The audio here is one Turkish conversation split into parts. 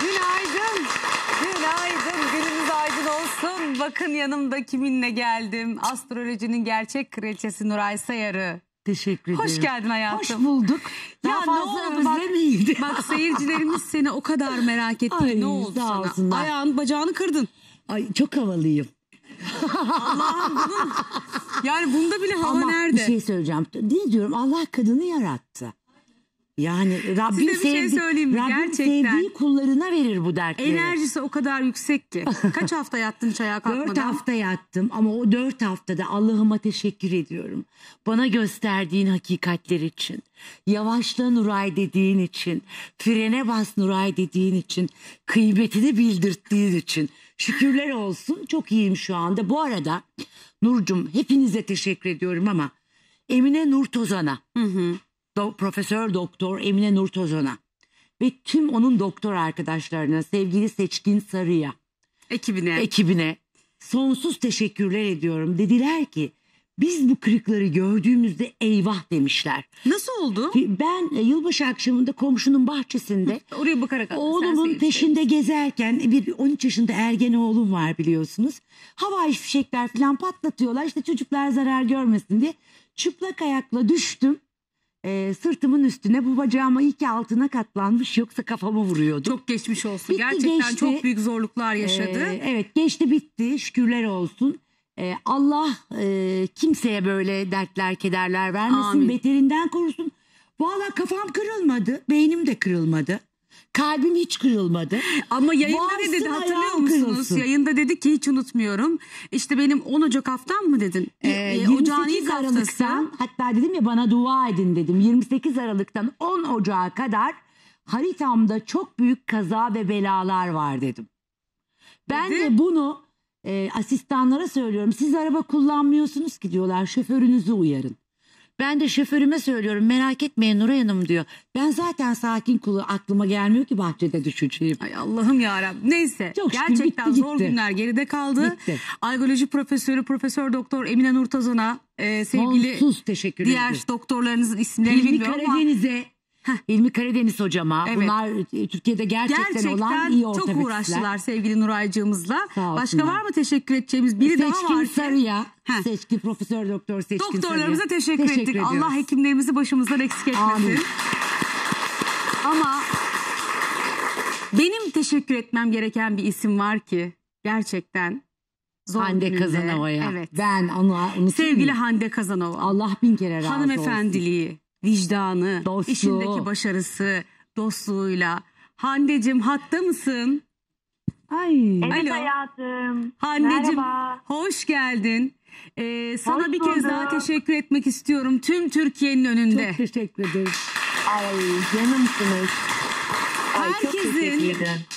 Günaydın. Günaydın. Gününüz aydın olsun. Bakın yanımda kiminle geldim. Astrolojinin gerçek kraliçesi Nuray Sayarı. Teşekkür ederim. Hoş geldin hayatım. Hoş bulduk. Daha ya fazla ne oldu? özlemeydi. Bak, bak seyircilerimiz seni o kadar merak etti. Ay, ne oldu sana? Olsunlar. Ayağını bacağını kırdın. Ay çok havalıyım. Allah'ım bunun... Yani bunda bile hava Ama nerede? bir şey söyleyeceğim. Ne diyorum Allah kadını yarattı. Yani Rabbim, Size bir şey sevdi, söyleyeyim mi? Rabbim Gerçekten. sevdiği kullarına verir bu dertleri. Enerjisi o kadar yüksek ki. Kaç hafta yattın çaya kalkmadan? Dört hafta yattım ama o dört haftada Allah'ıma teşekkür ediyorum. Bana gösterdiğin hakikatler için. Yavaşla Nuray dediğin için. Frene bas Nuray dediğin için. Kıymetini bildirttiğin için. Şükürler olsun çok iyiyim şu anda. Bu arada Nurcum hepinize teşekkür ediyorum ama Emine Nur Tozan'a. Hı hı Do Profesör Doktor Emine Nur Tozon'a ve tüm onun doktor arkadaşlarına, sevgili Seçkin Sarı'ya, ekibine. ekibine sonsuz teşekkürler ediyorum. Dediler ki biz bu kırıkları gördüğümüzde eyvah demişler. Nasıl oldu? Ben e, yılbaşı akşamında komşunun bahçesinde oraya bakarak oğlumun peşinde gezerken bir 13 yaşında ergen oğlum var biliyorsunuz. Hava fişekler falan patlatıyorlar işte çocuklar zarar görmesin diye çıplak ayakla düştüm e, sırtımın üstüne bu bacağıma iki altına katlanmış yoksa kafamı vuruyordu. Çok geçmiş olsun. Bitti, Gerçekten geçti. çok büyük zorluklar yaşadı. Ee, evet geçti bitti şükürler olsun. Ee, Allah e, kimseye böyle dertler kederler vermesin Amin. beterinden korusun. Valla kafam kırılmadı beynim de kırılmadı. Kalbim hiç kırılmadı. Ama yayında ne dedi hatırlıyor musunuz? Kırılsın. Yayında dedi ki hiç unutmuyorum. İşte benim 10 Ocak haftam mı dedin? Ee, 28 Aralık'tan hatta dedim ya bana dua edin dedim. 28 Aralık'tan 10 Ocak'a kadar haritamda çok büyük kaza ve belalar var dedim. Ben dedi. de bunu e, asistanlara söylüyorum. Siz araba kullanmıyorsunuz ki diyorlar şoförünüzü uyarın. Ben de şoförüme söylüyorum merak etmeyin Nuray Hanım diyor. Ben zaten sakin kulu aklıma gelmiyor ki bahçede düşeceğim. Ay Allah'ım yarabbim. Neyse Çok gerçekten bitti, zor gitti. günler geride kaldı. Bitti. Algoloji profesörü Profesör Doktor Emine Nurtazan'a e, sevgili Sonsuz teşekkür diğer doktorlarınızın isimlerini Hilmi bilmiyorum Karadeniz'e, ama. İlmi Karadeniz hocama. Evet. Bunlar e, Türkiye'de gerçekten, Gerçekten olan iyi ortopedistler. çok uğraştılar sevgili Nuraycığımızla. Başka var mı teşekkür edeceğimiz biri daha Seçkin var. ki- Sarı'ya. Seçkin Profesör Doktor Seçkin Sarı'ya. Doktorlarımıza teşekkür, ettik. ediyoruz. Allah hekimlerimizi başımızdan eksik etmesin. Ama benim teşekkür etmem gereken bir isim var ki gerçekten zor Hande gününde. Kazanova'ya. Evet. Ben onu, onu Sevgili Hande Kazanova. Allah bin kere razı olsun. hanımefendiliği, vicdanı, Dostluğu. işindeki başarısı, dostluğuyla. Hande'cim hatta mısın? Ay. Evet Alo. hayatım. Hande'cim hoş geldin. Ee, sana Hoş bir kez daha teşekkür etmek istiyorum tüm Türkiye'nin önünde. Çok teşekkür ederim. Ay canımsınız. Herkesin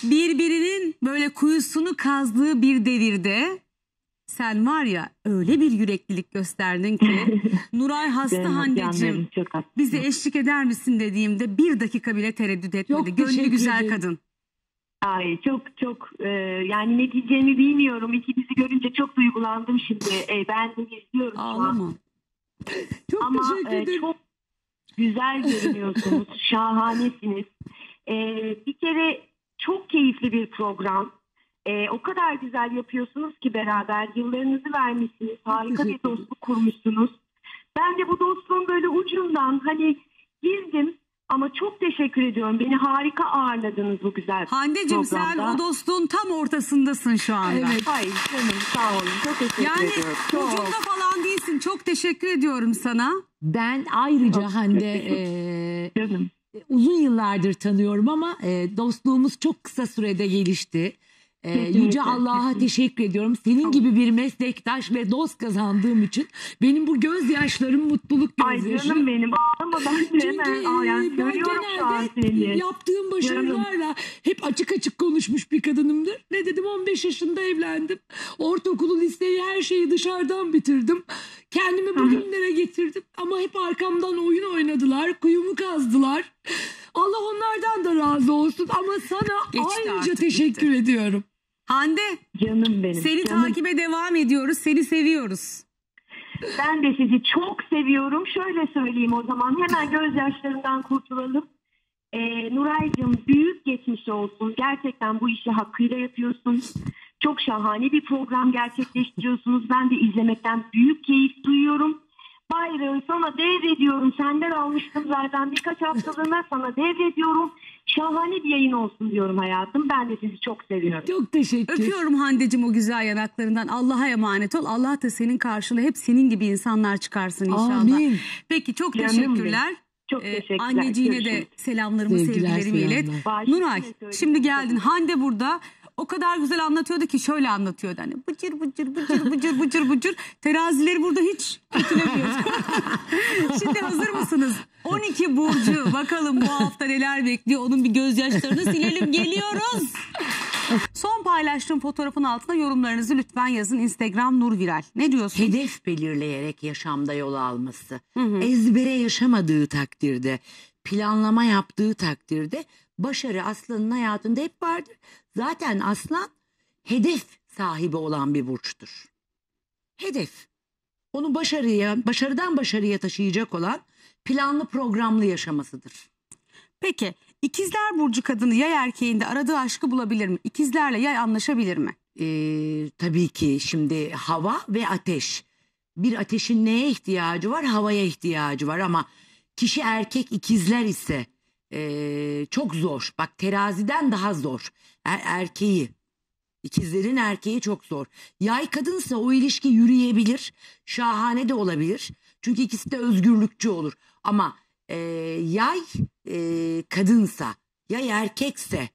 birbirinin böyle kuyusunu kazdığı bir devirde sen var ya öyle bir yüreklilik gösterdin ki Nuray hasta handecim bize eşlik eder misin dediğimde bir dakika bile tereddüt etmedi. Çok Gönlü güzel kadın. Ay çok çok e, yani ne diyeceğimi bilmiyorum. İkinizi görünce çok duygulandım şimdi. E, ben de izliyorum. Ağlama. çok Ama, teşekkür e, ederim. E, çok güzel görünüyorsunuz. şahanesiniz. E, bir kere çok keyifli bir program. E, o kadar güzel yapıyorsunuz ki beraber yıllarınızı vermişsiniz. Harika bir dostluk kurmuşsunuz. Ben de bu dostluğun böyle ucundan hani girdim ama çok teşekkür ediyorum. Beni harika ağırladınız bu güzel Hande'cim sen programda. o dostluğun tam ortasındasın şu anda. Evet. Ay canım sağ olun. Çok teşekkür Yani ediyorum. Çok. ucunda falan değilsin. Çok teşekkür ediyorum sana. Ben ayrıca Hande e, Canım. uzun yıllardır tanıyorum ama e, dostluğumuz çok kısa sürede gelişti. Ee, yüce Allah'a teşekkür ediyorum. Senin gibi bir meslektaş ve dost kazandığım için benim bu gözyaşlarım mutluluk gözyaşı. Ay canım benim ama Çünkü, e, yani ben görüyorum yaptığım başarılarla hep açık açık konuşmuş bir kadınımdır. Ne dedim 15 yaşında evlendim. Ortaokulu listeyi her şeyi dışarıdan bitirdim. Kendimi bugünlere getirdim ama hep arkamdan oyun oynadılar, kuyumu kazdılar. Allah onlardan da razı olsun ama sana Geçti ayrıca teşekkür gitti. ediyorum. Hande. Canım benim. Seni canım. takibe devam ediyoruz. Seni seviyoruz. Ben de sizi çok seviyorum. Şöyle söyleyeyim o zaman hemen gözyaşlarından kurtulalım. Ee, Nuray'cığım büyük geçmiş olsun. Gerçekten bu işi hakkıyla yapıyorsun. Çok şahane bir program gerçekleştiriyorsunuz. Ben de izlemekten büyük keyif duyuyorum. Bayrağı sana devrediyorum. Senden almıştım zaten birkaç haftalığına sana devrediyorum. Şahane bir yayın olsun diyorum hayatım. Ben de sizi çok seviyorum. Çok teşekkür. Öpüyorum Hande'cim o güzel yanaklarından. Allah'a emanet ol. Allah da senin karşına hep senin gibi insanlar çıkarsın inşallah. Amin. Peki çok Canım teşekkürler. Benim. Çok ee, teşekkürler. Ee, anneciğine Görüşürüz. de selamlarımı, Sevgiler, sevgilerimi ilet. Nuray şimdi geldin. Hande burada o kadar güzel anlatıyordu ki şöyle anlatıyordu hani bıcır bıcır bıcır bıcır bıcır bıcır terazileri burada hiç kötülemiyor. Şimdi hazır mısınız? 12 Burcu bakalım bu hafta neler bekliyor onun bir gözyaşlarını silelim geliyoruz. Son paylaştığım fotoğrafın altına yorumlarınızı lütfen yazın. Instagram Nur Viral. Ne diyorsun? Hedef belirleyerek yaşamda yol alması. Hı hı. Ezbere yaşamadığı takdirde, planlama yaptığı takdirde başarı aslanın hayatında hep vardır. Zaten aslan hedef sahibi olan bir burçtur. Hedef. Onu başarıya, başarıdan başarıya taşıyacak olan planlı programlı yaşamasıdır. Peki ikizler burcu kadını yay erkeğinde aradığı aşkı bulabilir mi? İkizlerle yay anlaşabilir mi? Ee, tabii ki şimdi hava ve ateş. Bir ateşin neye ihtiyacı var? Havaya ihtiyacı var ama kişi erkek ikizler ise e, çok zor. Bak teraziden daha zor. Er, erkeği İkizlerin erkeği çok zor. Yay kadınsa o ilişki yürüyebilir. Şahane de olabilir. Çünkü ikisi de özgürlükçü olur. Ama e, yay e, kadınsa, yay erkekse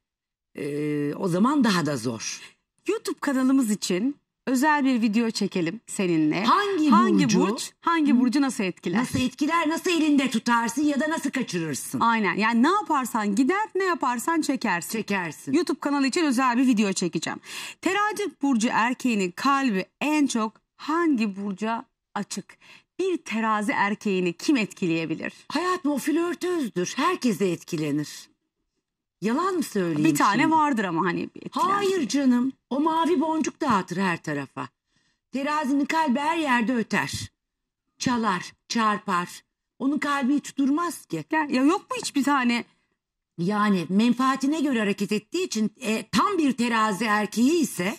e, o zaman daha da zor. YouTube kanalımız için özel bir video çekelim seninle. Hangi, hangi burcu? burç? Hangi burcu nasıl etkiler? Nasıl etkiler? Nasıl elinde tutarsın ya da nasıl kaçırırsın? Aynen. Yani ne yaparsan gider, ne yaparsan çekersin. Çekersin. YouTube kanalı için özel bir video çekeceğim. Terazi burcu erkeğinin kalbi en çok hangi burca açık? bir terazi erkeğini kim etkileyebilir? Hayat o flörtözdür. Herkes de etkilenir. Yalan mı söyleyeyim? Bir tane şimdi? vardır ama hani etkilenmesi. Hayır canım. O mavi boncuk dağıtır her tarafa. Terazinin kalbi her yerde öter. Çalar, çarpar. Onun kalbi hiç durmaz ki. Ya, ya yok mu hiçbir tane? Yani menfaatine göre hareket ettiği için e, tam bir terazi erkeği ise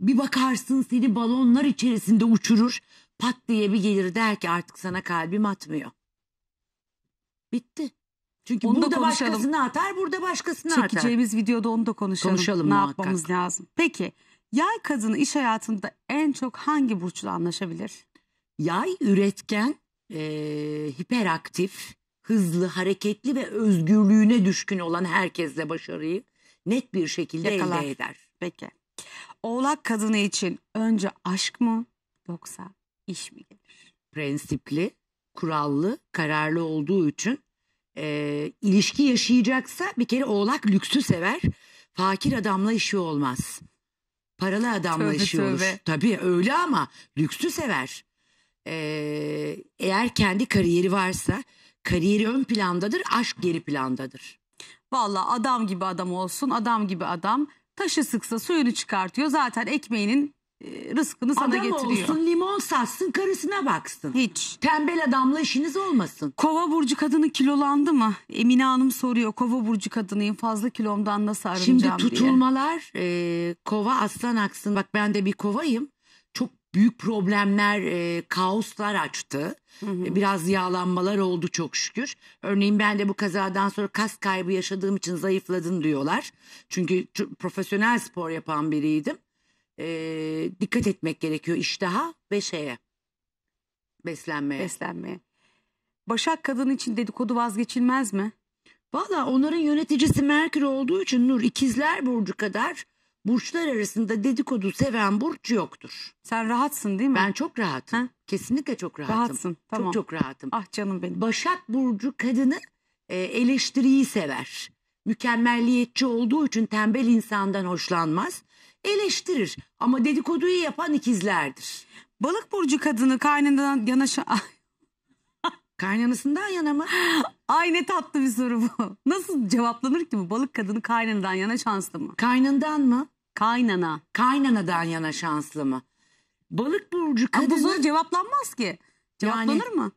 bir bakarsın seni balonlar içerisinde uçurur pat diye bir gelir der ki artık sana kalbim atmıyor. Bitti. Çünkü Onu burada konuşalım. başkasını atar, burada başkasını atar. Çekeceğimiz videoda onu da konuşalım. Konuşalım Ne muhakkak. yapmamız lazım. Peki yay kadını iş hayatında en çok hangi burçla anlaşabilir? Yay üretken, e, hiperaktif, hızlı, hareketli ve özgürlüğüne düşkün olan herkesle başarıyı net bir şekilde Yakalar. elde eder. Peki. Oğlak kadını için önce aşk mı yoksa iş mi gelir? Prensipli, kurallı, kararlı olduğu için e, ilişki yaşayacaksa bir kere oğlak lüksü sever. Fakir adamla işi olmaz. Paralı adamla tövbe, işi tövbe. olur. Tabii öyle ama lüksü sever. E, eğer kendi kariyeri varsa kariyeri ön plandadır, aşk geri plandadır. Valla adam gibi adam olsun, adam gibi adam taşı sıksa suyunu çıkartıyor. Zaten ekmeğinin e, rızkını sana Adam getiriyor. olsun limon satsın karısına baksın. Hiç. Tembel adamla işiniz olmasın. Kova burcu kadını kilolandı mı? Emine Hanım soruyor. Kova burcu kadınıyım. Fazla kilomdan nasıl arınacağım Şimdi diye. tutulmalar e, kova aslan aksın. Bak ben de bir kovayım. Çok büyük problemler, e, kaoslar açtı. Hı hı. E, biraz yağlanmalar oldu çok şükür. Örneğin ben de bu kazadan sonra kas kaybı yaşadığım için zayıfladım diyorlar. Çünkü profesyonel spor yapan biriydim e, dikkat etmek gerekiyor iştaha ve şeye beslenmeye. Beslenmeye. Başak kadın için dedikodu vazgeçilmez mi? Valla onların yöneticisi Merkür olduğu için Nur ikizler burcu kadar burçlar arasında dedikodu seven burç yoktur. Sen rahatsın değil mi? Ben çok rahatım. Ha? Kesinlikle çok rahatım. Rahatsın tamam. Çok çok rahatım. Ah canım benim. Başak burcu kadını e, eleştiriyi sever. Mükemmelliyetçi olduğu için tembel insandan hoşlanmaz eleştirir ama dedikoduyu yapan ikizlerdir. Balık burcu kadını kaynından yanaşa... Kaynanasından yana mı? Ay ne tatlı bir soru bu. Nasıl cevaplanır ki bu? Balık kadını kaynanadan yana şanslı mı? Kaynından mı? Kaynana. Kaynanadan yana şanslı mı? Balık burcu kadını... Ama bu soru cevaplanmaz ki. Cevaplanır yani, mı?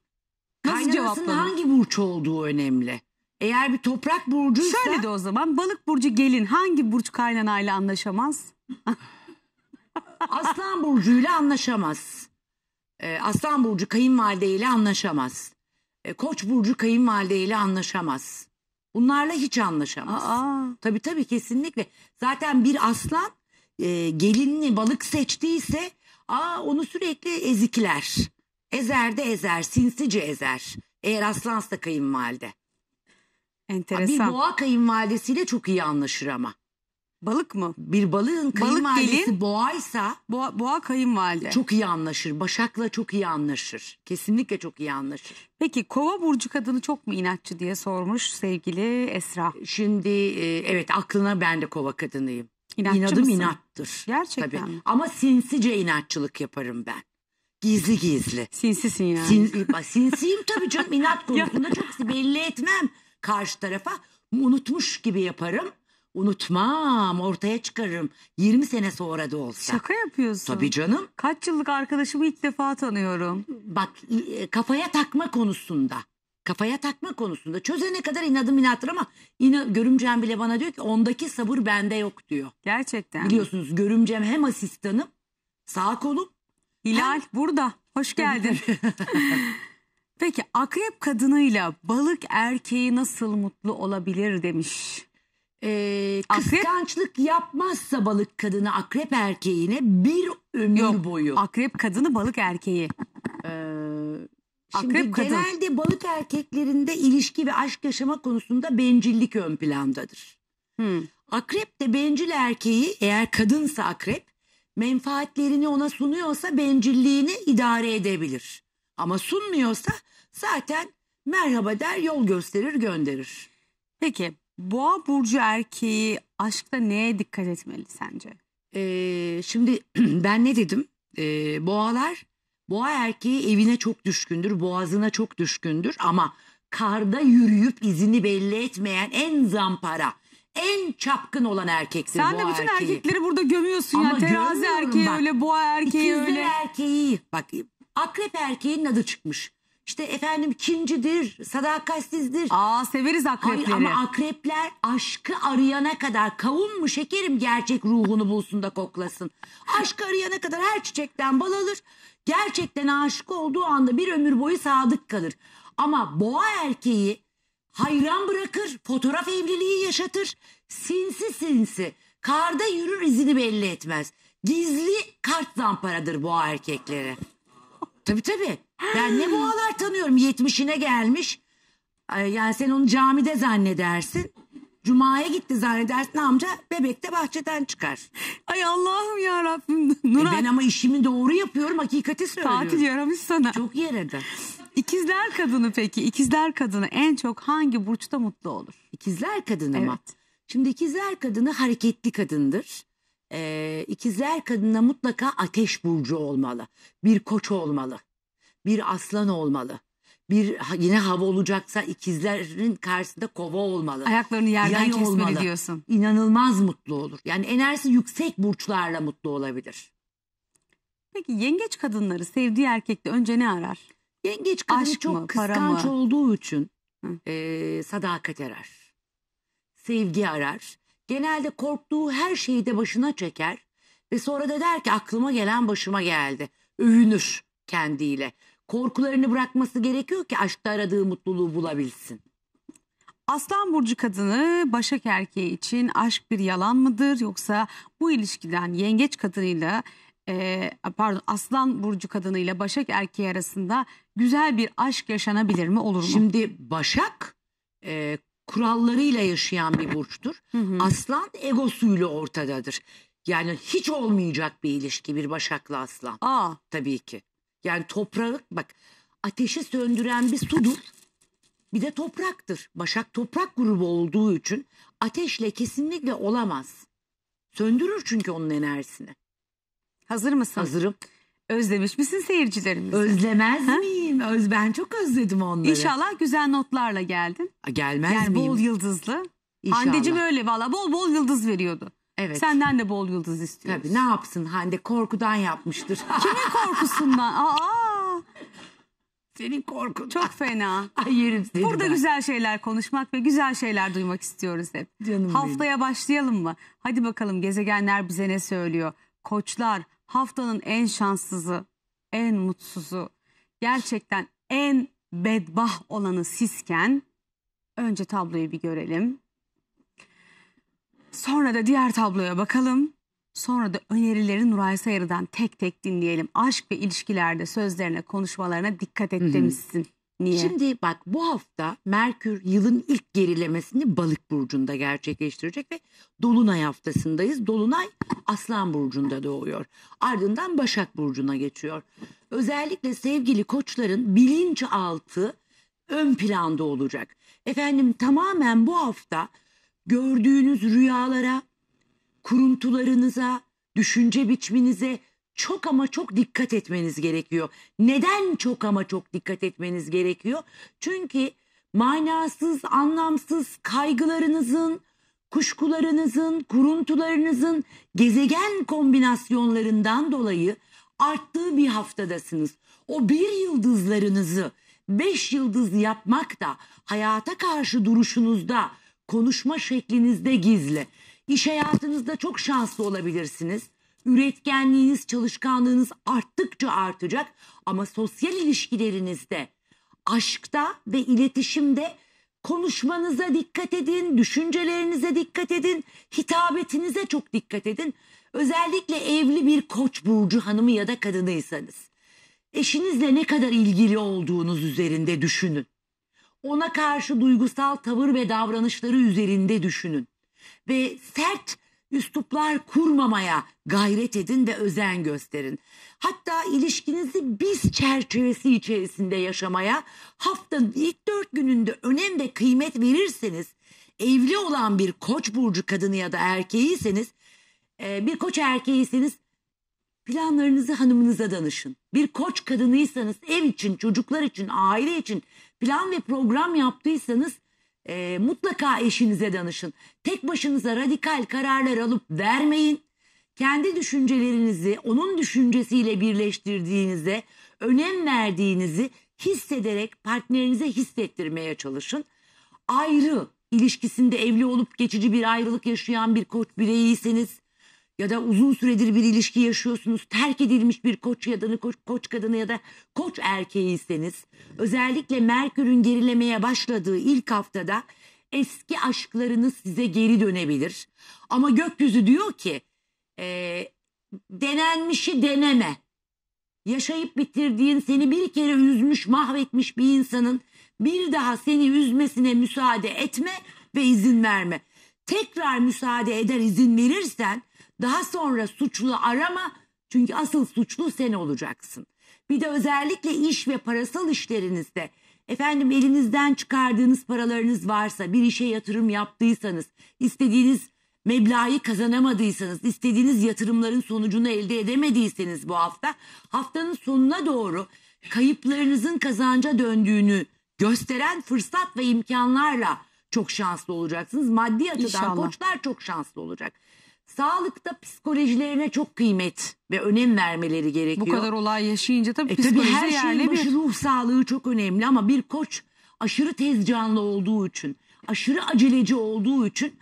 Nasıl cevaplanır? hangi burç olduğu önemli. Eğer bir toprak burcuysa... Şöyle de o zaman balık burcu gelin hangi burç kaynanayla anlaşamaz? Aslan burcuyla anlaşamaz. Ee, aslan burcu kayınvalideyle anlaşamaz. Ee, koç burcu kayınvalideyle anlaşamaz. Bunlarla hiç anlaşamaz. Aa. Tabii tabii kesinlikle. Zaten bir aslan e, gelinini balık seçtiyse aa onu sürekli ezikler. Ezer de ezer, sinsice ezer. Eğer aslansa kayınvalide. Enteresan. Bir boğa kayınvalidesiyle çok iyi anlaşır ama. Balık mı? Bir balığın kayınvalidesi gelin- boğaysa Boğa, boğa kayınvalide. çok iyi anlaşır. Başak'la çok iyi anlaşır. Kesinlikle çok iyi anlaşır. Peki kova burcu kadını çok mu inatçı diye sormuş sevgili Esra. Şimdi e, evet aklına ben de kova kadınıyım. İnatçı İnadım mısın? inattır. Gerçekten mi? Ama sinsice inatçılık yaparım ben. Gizli gizli. Sinsisin yani. Sin, e, sinsiyim tabii canım inat konusunda çok belli etmem karşı tarafa. Unutmuş gibi yaparım. Unutmam ortaya çıkarırım 20 sene sonra da olsa. Şaka yapıyorsun. Tabii canım. Kaç yıllık arkadaşımı ilk defa tanıyorum. Bak e, kafaya takma konusunda. Kafaya takma konusunda çözene kadar inadım inattır ama yine görümcem bile bana diyor ki ondaki sabır bende yok diyor. Gerçekten. Biliyorsunuz görümcem hem asistanım sağ kolum. Hilal burada. Hoş geldin. Peki akrep kadınıyla balık erkeği nasıl mutlu olabilir demiş e, ee, kıskançlık yapmazsa balık kadını akrep erkeğine bir ömür Yok, boyu. Akrep kadını balık erkeği. ee, Şimdi kadın. genelde balık erkeklerinde ilişki ve aşk yaşama konusunda bencillik ön plandadır. Hmm. Akrep de bencil erkeği eğer kadınsa akrep menfaatlerini ona sunuyorsa bencilliğini idare edebilir. Ama sunmuyorsa zaten merhaba der yol gösterir gönderir. Peki Boğa burcu erkeği aşkta neye dikkat etmeli sence? Ee, şimdi ben ne dedim? Ee, boğalar boğa erkeği evine çok düşkündür, boğazına çok düşkündür ama karda yürüyüp izini belli etmeyen en zampara, en çapkın olan erkeksin Sen boğa de bütün erkeği. erkekleri burada gömüyorsun ama ya. Terazi erkeği bak, öyle, boğa erkeği öyle. erkeği bak akrep erkeğinin adı çıkmış. İşte efendim kincidir, sadakatsizdir. Aa severiz akrepleri. Hayır, ama akrepler aşkı arayana kadar kavun mu şekerim gerçek ruhunu bulsun da koklasın. Aşkı arayana kadar her çiçekten bal alır. Gerçekten aşık olduğu anda bir ömür boyu sadık kalır. Ama boğa erkeği hayran bırakır, fotoğraf evliliği yaşatır. Sinsi sinsi, karda yürür izini belli etmez. Gizli kart zamparadır boğa erkekleri. Tabii tabii. Ben ne boğalar tanıyorum. Yetmişine gelmiş. Yani sen onu camide zannedersin. Cuma'ya gitti zannedersin amca bebek de bahçeden çıkar. Ay Allah'ım ya Rabbim. E ben ama işimi doğru yapıyorum hakikati söylüyorum. tatil yaramış sana. Çok yerede. İkizler kadını peki. İkizler kadını en çok hangi burçta mutlu olur? İkizler kadını ama. Evet. Şimdi ikizler kadını hareketli kadındır. Ee, ikizler kadına mutlaka ateş burcu olmalı. Bir koç olmalı bir aslan olmalı. Bir yine hava olacaksa ikizlerin karşısında kova olmalı. Ayaklarını yerden Yay kesmeli olmalı. diyorsun. İnanılmaz mutlu olur. Yani enerjisi yüksek burçlarla mutlu olabilir. Peki yengeç kadınları sevdiği erkekte önce ne arar? Yengeç kadını Aşk çok mı, kıskanç mı? olduğu için e, sadakat arar. Sevgi arar. Genelde korktuğu her şeyi de başına çeker. Ve sonra da der ki aklıma gelen başıma geldi. Övünür kendiyle korkularını bırakması gerekiyor ki aşkta aradığı mutluluğu bulabilsin. Aslan burcu kadını Başak erkeği için aşk bir yalan mıdır yoksa bu ilişkiden yengeç kadınıyla e, pardon aslan burcu kadınıyla Başak erkeği arasında güzel bir aşk yaşanabilir mi olur mu? Şimdi Başak e, kurallarıyla yaşayan bir burçtur. Hı hı. Aslan egosuyla ortadadır. Yani hiç olmayacak bir ilişki bir Başak'la aslan. Aa. Tabii ki. Yani toprağı bak ateşi söndüren bir sudur. Bir de topraktır. Başak toprak grubu olduğu için ateşle kesinlikle olamaz. Söndürür çünkü onun enerjisini. Hazır mısın? Hazırım. Özlemiş misin seyircilerimizi? Özlemez ha? miyim? Öz, ben çok özledim onları. İnşallah güzel notlarla geldin. Gelmez yani miyim? bol yıldızlı. İnşallah. Anneciğim öyle valla bol bol yıldız veriyordu. Evet. Senden de bol yıldız istiyoruz. Tabii ne yapsın Hande korkudan yapmıştır. Kimin korkusundan? Aa, Senin korkun. çok fena. Ay yerim seni Burada ben. güzel şeyler konuşmak ve güzel şeyler duymak istiyoruz hep. Canım benim. Haftaya başlayalım mı? Hadi bakalım gezegenler bize ne söylüyor? Koçlar haftanın en şanssızı, en mutsuzu, gerçekten en bedbah olanı sizken önce tabloyu bir görelim. Sonra da diğer tabloya bakalım. Sonra da önerileri Nuray Sayarı'dan tek tek dinleyelim. Aşk ve ilişkilerde sözlerine, konuşmalarına dikkat et demişsin. Niye? Şimdi bak bu hafta Merkür yılın ilk gerilemesini balık burcunda gerçekleştirecek ve Dolunay haftasındayız. Dolunay Aslan burcunda doğuyor. Ardından Başak burcuna geçiyor. Özellikle sevgili koçların bilinçaltı ön planda olacak. Efendim tamamen bu hafta gördüğünüz rüyalara, kuruntularınıza, düşünce biçiminize çok ama çok dikkat etmeniz gerekiyor. Neden çok ama çok dikkat etmeniz gerekiyor? Çünkü manasız, anlamsız kaygılarınızın, kuşkularınızın, kuruntularınızın gezegen kombinasyonlarından dolayı arttığı bir haftadasınız. O bir yıldızlarınızı beş yıldız yapmak da hayata karşı duruşunuzda konuşma şeklinizde gizli. İş hayatınızda çok şanslı olabilirsiniz. Üretkenliğiniz, çalışkanlığınız arttıkça artacak ama sosyal ilişkilerinizde, aşkta ve iletişimde konuşmanıza dikkat edin, düşüncelerinize dikkat edin, hitabetinize çok dikkat edin. Özellikle evli bir koç burcu hanımı ya da kadınıysanız. Eşinizle ne kadar ilgili olduğunuz üzerinde düşünün ona karşı duygusal tavır ve davranışları üzerinde düşünün ve sert üsluplar kurmamaya gayret edin ve özen gösterin. Hatta ilişkinizi biz çerçevesi içerisinde yaşamaya haftanın ilk dört gününde önem ve kıymet verirseniz evli olan bir koç burcu kadını ya da erkeğiyseniz e, bir koç erkeğiyseniz planlarınızı hanımınıza danışın. Bir koç kadınıysanız ev için, çocuklar için, aile için plan ve program yaptıysanız e, mutlaka eşinize danışın. Tek başınıza radikal kararlar alıp vermeyin. Kendi düşüncelerinizi onun düşüncesiyle birleştirdiğinize, önem verdiğinizi hissederek partnerinize hissettirmeye çalışın. Ayrı ilişkisinde evli olup geçici bir ayrılık yaşayan bir koç bireyiyseniz ya da uzun süredir bir ilişki yaşıyorsunuz terk edilmiş bir koç ya da koç, koç kadını ya da koç erkeğiyseniz özellikle Merkür'ün gerilemeye başladığı ilk haftada eski aşklarınız size geri dönebilir. Ama gökyüzü diyor ki e, denenmişi deneme. Yaşayıp bitirdiğin seni bir kere üzmüş mahvetmiş bir insanın bir daha seni üzmesine müsaade etme ve izin verme. Tekrar müsaade eder izin verirsen daha sonra suçlu arama çünkü asıl suçlu sen olacaksın. Bir de özellikle iş ve parasal işlerinizde efendim elinizden çıkardığınız paralarınız varsa bir işe yatırım yaptıysanız istediğiniz meblağı kazanamadıysanız, istediğiniz yatırımların sonucunu elde edemediyseniz bu hafta, haftanın sonuna doğru kayıplarınızın kazanca döndüğünü gösteren fırsat ve imkanlarla çok şanslı olacaksınız. Maddi açıdan İnşallah. koçlar çok şanslı olacak sağlıkta psikolojilerine çok kıymet ve önem vermeleri gerekiyor. Bu kadar olay yaşayınca tabii e, psikoloji tabii her şeyin başı bir... ruh sağlığı çok önemli ama bir koç aşırı tezcanlı olduğu için, aşırı aceleci olduğu için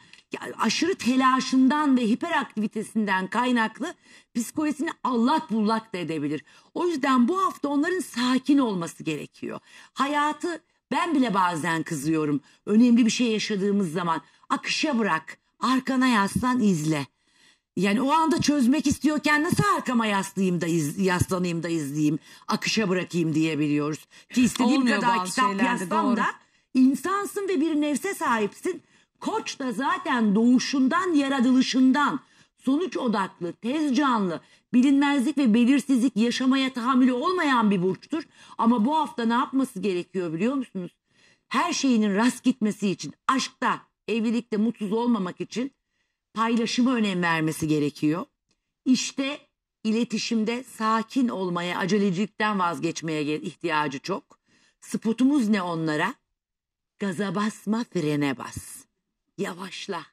aşırı telaşından ve hiperaktivitesinden kaynaklı psikolojisini allak bullak da edebilir. O yüzden bu hafta onların sakin olması gerekiyor. Hayatı ben bile bazen kızıyorum. Önemli bir şey yaşadığımız zaman akışa bırak, arkana yaslan izle. Yani o anda çözmek istiyorken nasıl arkama yaslayayım da iz, yaslanayım da izleyeyim, akışa bırakayım diyebiliyoruz. Ki istediğim Olmuyor kadar kitap yazsam da insansın ve bir nefse sahipsin. Koç da zaten doğuşundan, yaratılışından sonuç odaklı, tez canlı, bilinmezlik ve belirsizlik yaşamaya tahammülü olmayan bir burçtur. Ama bu hafta ne yapması gerekiyor biliyor musunuz? Her şeyinin rast gitmesi için, aşkta, evlilikte mutsuz olmamak için paylaşıma önem vermesi gerekiyor. İşte iletişimde sakin olmaya, acelecilikten vazgeçmeye ihtiyacı çok. Spotumuz ne onlara? Gaza basma, frene bas. Yavaşla.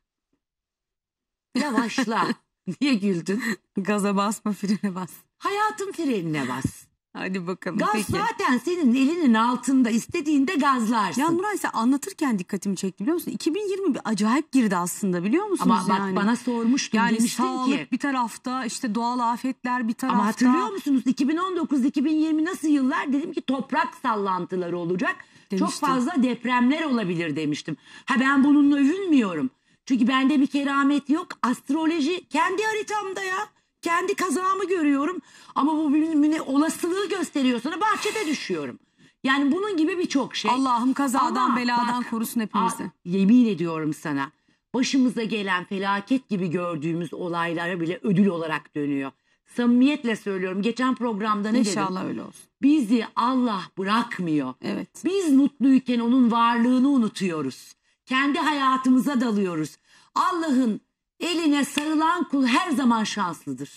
Yavaşla. Niye güldün? Gaza basma, frene bas. Hayatın frenine bas. Hadi bakalım. Gaz peki. zaten senin elinin altında istediğinde gazlarsın. Ya Nuray sen anlatırken dikkatimi çekti biliyor musun? 2020 bir acayip girdi aslında biliyor musunuz? Ama yani? bana sormuştun yani demiştin ki. bir tarafta işte doğal afetler bir tarafta. Ama hatırlıyor musunuz 2019-2020 nasıl yıllar dedim ki toprak sallantıları olacak. Demiştim. Çok fazla depremler olabilir demiştim. Ha ben bununla övünmüyorum. Çünkü bende bir keramet yok. Astroloji kendi haritamda ya. Kendi kazağımı görüyorum ama bu mümine olasılığı gösteriyor sana bahçede düşüyorum. Yani bunun gibi birçok şey. Allah'ım kazadan Ama beladan bak, korusun hepimizi. A, yemin ediyorum sana başımıza gelen felaket gibi gördüğümüz olaylara bile ödül olarak dönüyor. Samimiyetle söylüyorum geçen programda ne İnşallah dedim? İnşallah öyle olsun. Bizi Allah bırakmıyor. Evet. Biz mutluyken onun varlığını unutuyoruz. Kendi hayatımıza dalıyoruz. Allah'ın Eline sarılan kul her zaman şanslıdır.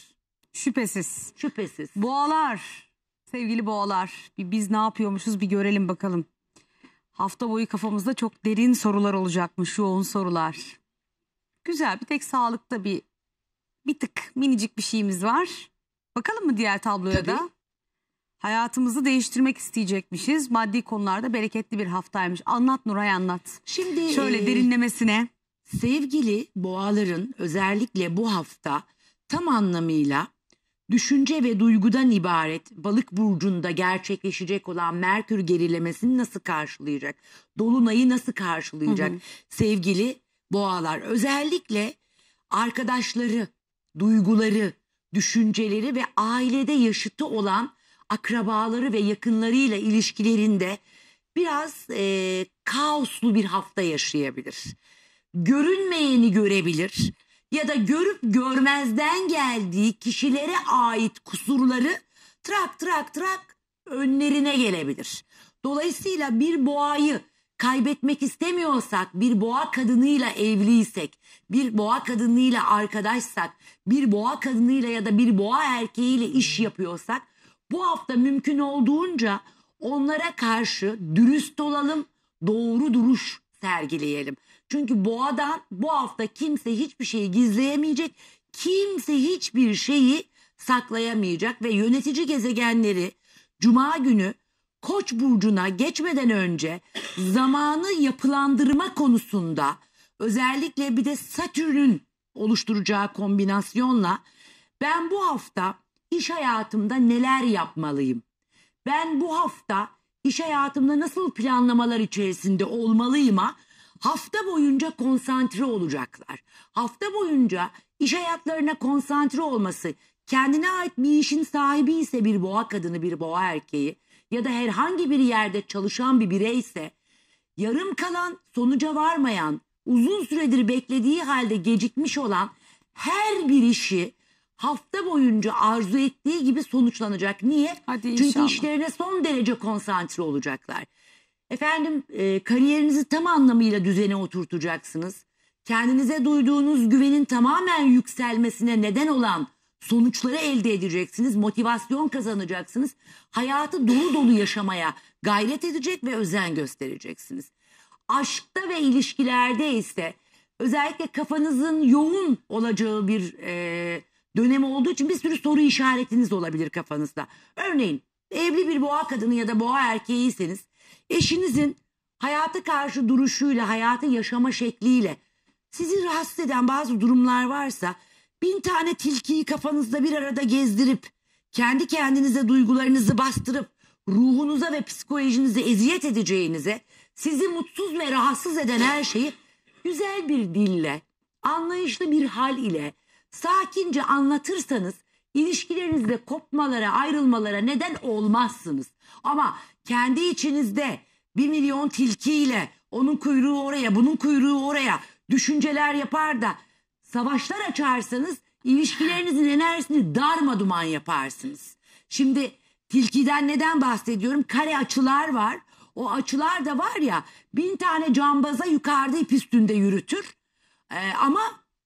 Şüphesiz. Şüphesiz. Boğalar. Sevgili boğalar. bir Biz ne yapıyormuşuz bir görelim bakalım. Hafta boyu kafamızda çok derin sorular olacakmış. Yoğun sorular. Güzel bir tek sağlıkta bir bir tık minicik bir şeyimiz var. Bakalım mı diğer tabloya Tabii. da? Hayatımızı değiştirmek isteyecekmişiz. Maddi konularda bereketli bir haftaymış. Anlat Nuray anlat. Şimdi şöyle e, derinlemesine. Sevgili boğaların özellikle bu hafta tam anlamıyla düşünce ve duygudan ibaret balık burcunda gerçekleşecek olan Merkür gerilemesini nasıl karşılayacak? Dolunayı nasıl karşılayacak? Hı hı. Sevgili boğalar özellikle arkadaşları, duyguları, düşünceleri ve ailede yaşıtı olan akrabaları ve yakınlarıyla ilişkilerinde biraz e, kaoslu bir hafta yaşayabilir görünmeyeni görebilir ya da görüp görmezden geldiği kişilere ait kusurları trak trak trak önlerine gelebilir. Dolayısıyla bir boğayı kaybetmek istemiyorsak, bir boğa kadınıyla evliysek, bir boğa kadınıyla arkadaşsak, bir boğa kadınıyla ya da bir boğa erkeğiyle iş yapıyorsak bu hafta mümkün olduğunca onlara karşı dürüst olalım, doğru duruş sergileyelim. Çünkü boğadan bu hafta kimse hiçbir şeyi gizleyemeyecek. Kimse hiçbir şeyi saklayamayacak ve yönetici gezegenleri cuma günü Koç burcuna geçmeden önce zamanı yapılandırma konusunda özellikle bir de Satürn'ün oluşturacağı kombinasyonla ben bu hafta iş hayatımda neler yapmalıyım? Ben bu hafta iş hayatımda nasıl planlamalar içerisinde olmalıyım'a hafta boyunca konsantre olacaklar. Hafta boyunca iş hayatlarına konsantre olması, kendine ait bir işin sahibi ise bir boğa kadını, bir boğa erkeği ya da herhangi bir yerde çalışan bir birey ise yarım kalan, sonuca varmayan, uzun süredir beklediği halde gecikmiş olan her bir işi hafta boyunca arzu ettiği gibi sonuçlanacak. Niye? Hadi Çünkü işlerine son derece konsantre olacaklar. Efendim e, kariyerinizi tam anlamıyla düzene oturtacaksınız. Kendinize duyduğunuz güvenin tamamen yükselmesine neden olan sonuçları elde edeceksiniz. Motivasyon kazanacaksınız. Hayatı dolu dolu yaşamaya gayret edecek ve özen göstereceksiniz. Aşkta ve ilişkilerde ise özellikle kafanızın yoğun olacağı bir e, dönemi olduğu için bir sürü soru işaretiniz olabilir kafanızda. Örneğin evli bir boğa kadını ya da boğa erkeğiyseniz Eşinizin hayata karşı duruşuyla, hayatı yaşama şekliyle sizi rahatsız eden bazı durumlar varsa bin tane tilkiyi kafanızda bir arada gezdirip kendi kendinize duygularınızı bastırıp ruhunuza ve psikolojinize eziyet edeceğinize sizi mutsuz ve rahatsız eden her şeyi güzel bir dille, anlayışlı bir hal ile sakince anlatırsanız ilişkilerinizde kopmalara, ayrılmalara neden olmazsınız. Ama kendi içinizde bir milyon tilkiyle onun kuyruğu oraya bunun kuyruğu oraya düşünceler yapar da savaşlar açarsanız ilişkilerinizin enerjisini darma duman yaparsınız. Şimdi tilkiden neden bahsediyorum? Kare açılar var. O açılar da var ya bin tane cambaza yukarıda ip üstünde yürütür. Ee, ama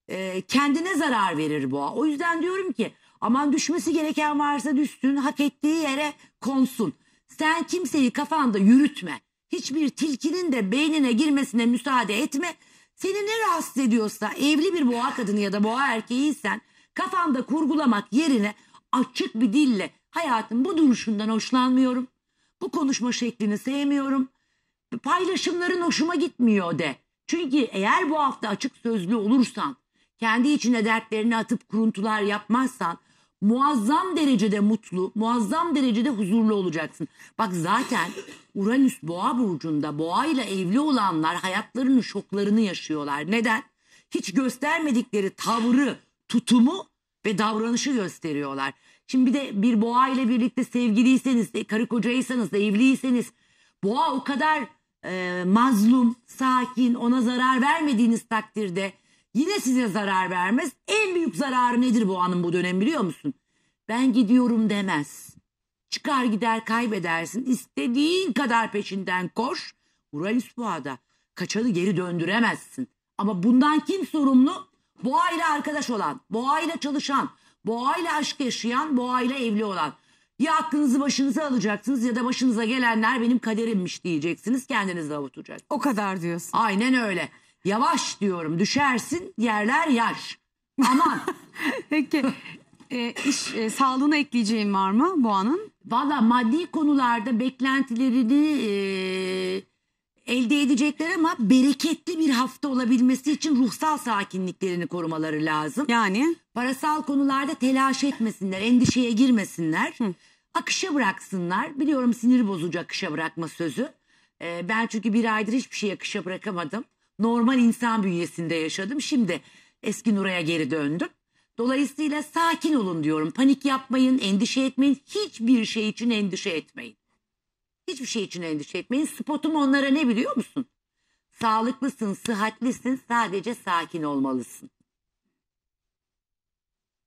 e, kendine zarar verir boğa. O yüzden diyorum ki aman düşmesi gereken varsa düşsün hak ettiği yere konsun. Sen kimseyi kafanda yürütme. Hiçbir tilkinin de beynine girmesine müsaade etme. Seni ne rahatsız ediyorsa evli bir boğa kadını ya da boğa erkeğiysen kafanda kurgulamak yerine açık bir dille hayatım bu duruşundan hoşlanmıyorum. Bu konuşma şeklini sevmiyorum. Paylaşımların hoşuma gitmiyor de. Çünkü eğer bu hafta açık sözlü olursan, kendi içine dertlerini atıp kuruntular yapmazsan muazzam derecede mutlu, muazzam derecede huzurlu olacaksın. Bak zaten Uranüs boğa burcunda boğa ile evli olanlar hayatlarının şoklarını yaşıyorlar. Neden? Hiç göstermedikleri tavrı, tutumu ve davranışı gösteriyorlar. Şimdi bir de bir boğa ile birlikte sevgiliyseniz, karı kocaysanız, evliyseniz boğa o kadar e, mazlum, sakin, ona zarar vermediğiniz takdirde yine size zarar vermez. En büyük zararı nedir bu anın bu dönem biliyor musun? Ben gidiyorum demez. Çıkar gider kaybedersin. İstediğin kadar peşinden koş. Uranüs boğada. Kaçanı geri döndüremezsin. Ama bundan kim sorumlu? Boğayla arkadaş olan, boğayla çalışan, boğayla aşk yaşayan, boğayla evli olan. Ya aklınızı başınıza alacaksınız ya da başınıza gelenler benim kaderimmiş diyeceksiniz. Kendinizi avutacaksınız. O kadar diyorsun. Aynen öyle. Yavaş diyorum düşersin yerler yer Aman. Peki e, iş e, sağlığına ekleyeceğin var mı Boğa'nın? Valla maddi konularda beklentilerini e, elde edecekler ama bereketli bir hafta olabilmesi için ruhsal sakinliklerini korumaları lazım. Yani? Parasal konularda telaş etmesinler, endişeye girmesinler. Hı. Akışa bıraksınlar. Biliyorum sinir bozucu akışa bırakma sözü. E, ben çünkü bir aydır hiçbir şey akışa bırakamadım normal insan bünyesinde yaşadım. Şimdi eski Nuray'a geri döndüm. Dolayısıyla sakin olun diyorum. Panik yapmayın, endişe etmeyin. Hiçbir şey için endişe etmeyin. Hiçbir şey için endişe etmeyin. Spotum onlara ne biliyor musun? Sağlıklısın, sıhhatlisin, sadece sakin olmalısın.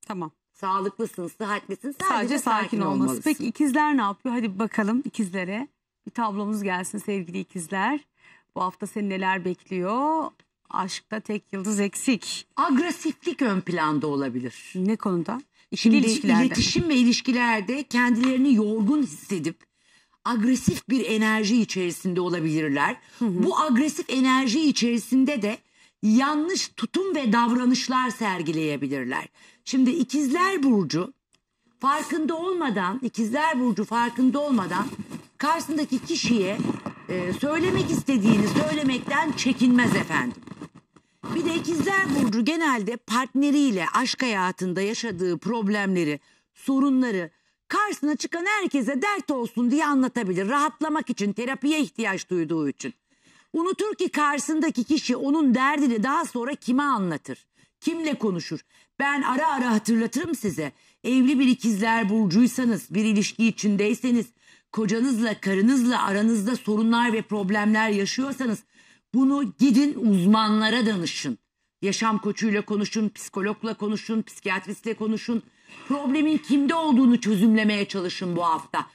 Tamam. Sağlıklısın, sıhhatlisin, sadece, sadece sakin, sakin olmalısın. olmalısın. Peki ikizler ne yapıyor? Hadi bakalım ikizlere. Bir tablomuz gelsin sevgili ikizler. Bu hafta seni neler bekliyor? Aşkta tek yıldız eksik. Agresiflik ön planda olabilir. Ne konuda? İkili Şimdi ilişkilerde. iletişim ve ilişkilerde kendilerini yorgun hissedip agresif bir enerji içerisinde olabilirler. Hı hı. Bu agresif enerji içerisinde de yanlış tutum ve davranışlar sergileyebilirler. Şimdi ikizler burcu farkında olmadan, ikizler burcu farkında olmadan karşısındaki kişiye e, söylemek istediğini söylemekten çekinmez efendim. Bir de ikizler burcu genelde partneriyle aşk hayatında yaşadığı problemleri, sorunları karşısına çıkan herkese dert olsun diye anlatabilir. Rahatlamak için, terapiye ihtiyaç duyduğu için. Unutur ki karşısındaki kişi onun derdini daha sonra kime anlatır? Kimle konuşur? Ben ara ara hatırlatırım size. Evli bir ikizler burcuysanız, bir ilişki içindeyseniz kocanızla, karınızla aranızda sorunlar ve problemler yaşıyorsanız bunu gidin uzmanlara danışın. Yaşam koçuyla konuşun, psikologla konuşun, psikiyatristle konuşun. Problemin kimde olduğunu çözümlemeye çalışın bu hafta.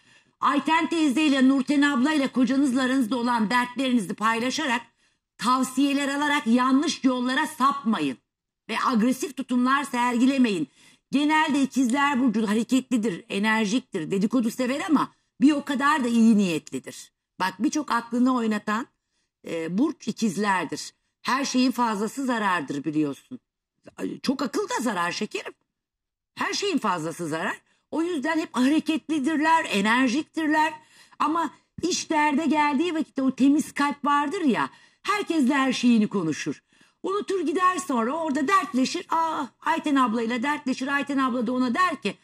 Ayten teyzeyle, Nurten ablayla kocanızla aranızda olan dertlerinizi paylaşarak, tavsiyeler alarak yanlış yollara sapmayın. Ve agresif tutumlar sergilemeyin. Genelde ikizler burcu hareketlidir, enerjiktir, dedikodu sever ama bir o kadar da iyi niyetlidir. Bak birçok aklını oynatan e, burç ikizlerdir. Her şeyin fazlası zarardır biliyorsun. Çok akıl da zarar şekerim. Her şeyin fazlası zarar. O yüzden hep hareketlidirler, enerjiktirler. Ama iş derde geldiği vakitte o temiz kalp vardır ya. Herkes de her şeyini konuşur. Unutur gider sonra orada dertleşir. Aa ah, Ayten ablayla dertleşir. Ayten abla da ona der ki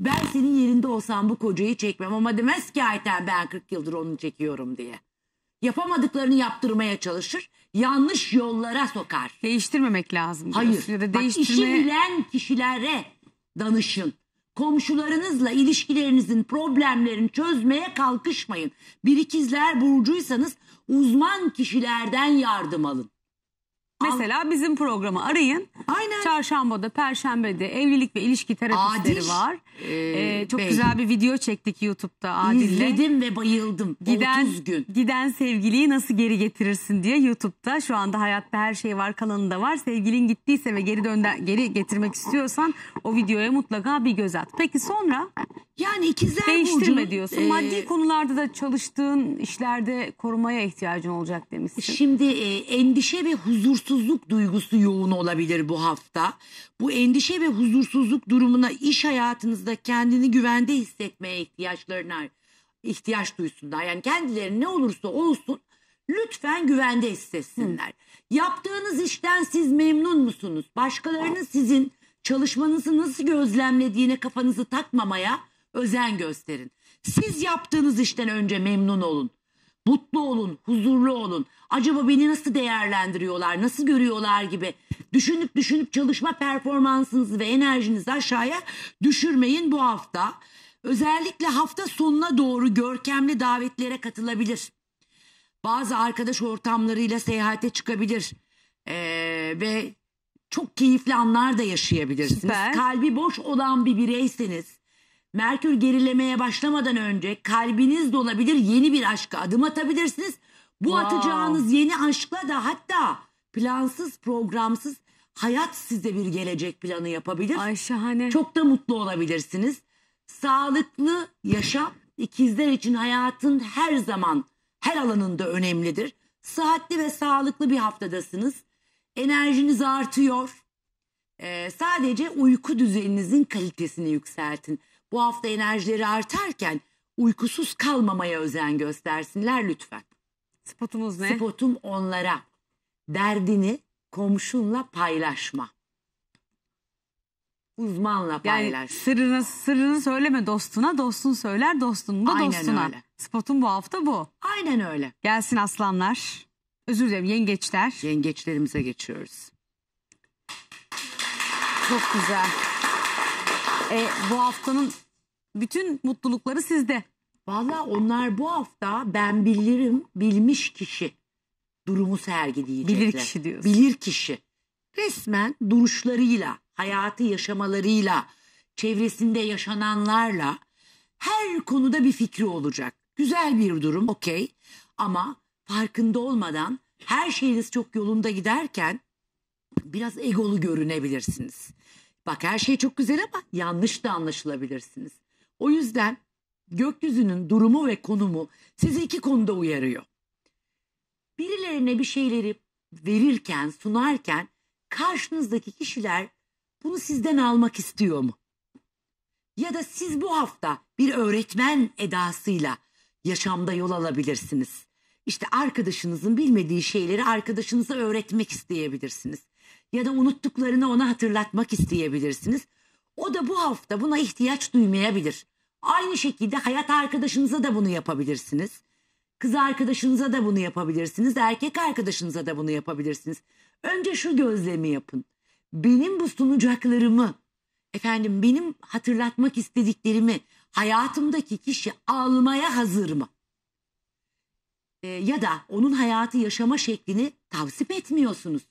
ben senin yerinde olsam bu kocayı çekmem ama demez ki Ayten ben 40 yıldır onu çekiyorum diye. Yapamadıklarını yaptırmaya çalışır. Yanlış yollara sokar. Değiştirmemek lazım. Hayır. Ya da Bak işi bilen kişilere danışın. Komşularınızla ilişkilerinizin problemlerini çözmeye kalkışmayın. Birikizler burcuysanız uzman kişilerden yardım alın. Mesela bizim programı arayın. Aynen. Çarşamba'da, Perşembe'de evlilik ve ilişki terapistleri var. e, Ee, çok Bey. güzel bir video çektik YouTube'da Adil'le. İzledim ve bayıldım. Giden, 30 gün. giden sevgiliyi nasıl geri getirirsin diye YouTube'da şu anda hayatta her şey var kanalında var. Sevgilin gittiyse ve geri dönden geri getirmek istiyorsan o videoya mutlaka bir göz at. Peki sonra yani ikizler Değiştirme burcunun diyorsun. e, Maddi konularda da çalıştığın işlerde korumaya ihtiyacın olacak demişsin. Şimdi e, endişe ve huzursuzluk duygusu yoğun olabilir bu hafta. Bu endişe ve huzursuzluk durumuna iş hayatınızda kendini güvende hissetmeye ihtiyaçlarına ihtiyaç duysunlar. Yani kendileri ne olursa olsun lütfen güvende hissetsinler. Hı. Yaptığınız işten siz memnun musunuz? Başkalarının sizin çalışmanızı nasıl gözlemlediğine kafanızı takmamaya özen gösterin. Siz yaptığınız işten önce memnun olun. Mutlu olun, huzurlu olun. Acaba beni nasıl değerlendiriyorlar, nasıl görüyorlar gibi düşünüp düşünüp çalışma performansınızı ve enerjinizi aşağıya düşürmeyin bu hafta. Özellikle hafta sonuna doğru görkemli davetlere katılabilir. Bazı arkadaş ortamlarıyla seyahate çıkabilir. Ee, ve çok keyifli anlar da yaşayabilirsiniz. Süper. Kalbi boş olan bir bireyseniz Merkür gerilemeye başlamadan önce kalbiniz dolabilir yeni bir aşka adım atabilirsiniz. Bu wow. atacağınız yeni aşkla da hatta plansız programsız hayat size bir gelecek planı yapabilir. Ay şahane. Çok da mutlu olabilirsiniz. Sağlıklı yaşam ikizler için hayatın her zaman her alanında önemlidir. Sıhhatli ve sağlıklı bir haftadasınız. Enerjiniz artıyor. Ee, sadece uyku düzeninizin kalitesini yükseltin bu hafta enerjileri artarken uykusuz kalmamaya özen göstersinler lütfen. Spotumuz ne? Spotum onlara. Derdini komşunla paylaşma. Uzmanla paylaş. Yani sırrını, sırrını söyleme dostuna, dostun söyler, dostun da dostuna. Aynen Öyle. Spotum bu hafta bu. Aynen öyle. Gelsin aslanlar. Özür dilerim yengeçler. Yengeçlerimize geçiyoruz. Çok güzel. E, bu haftanın bütün mutlulukları sizde. Valla onlar bu hafta ben bilirim bilmiş kişi durumu sergileyecekler. Bilir kişi diyorsun. Bilir kişi. Resmen duruşlarıyla, hayatı yaşamalarıyla, çevresinde yaşananlarla her konuda bir fikri olacak. Güzel bir durum okey ama farkında olmadan her şeyiniz çok yolunda giderken biraz egolu görünebilirsiniz. Bak her şey çok güzel ama yanlış da anlaşılabilirsiniz. O yüzden gökyüzünün durumu ve konumu sizi iki konuda uyarıyor. Birilerine bir şeyleri verirken, sunarken karşınızdaki kişiler bunu sizden almak istiyor mu? Ya da siz bu hafta bir öğretmen edasıyla yaşamda yol alabilirsiniz. İşte arkadaşınızın bilmediği şeyleri arkadaşınıza öğretmek isteyebilirsiniz ya da unuttuklarını ona hatırlatmak isteyebilirsiniz. O da bu hafta buna ihtiyaç duymayabilir. Aynı şekilde hayat arkadaşınıza da bunu yapabilirsiniz. Kız arkadaşınıza da bunu yapabilirsiniz. Erkek arkadaşınıza da bunu yapabilirsiniz. Önce şu gözlemi yapın. Benim bu sunacaklarımı, efendim benim hatırlatmak istediklerimi hayatımdaki kişi almaya hazır mı? E, ya da onun hayatı yaşama şeklini tavsip etmiyorsunuz.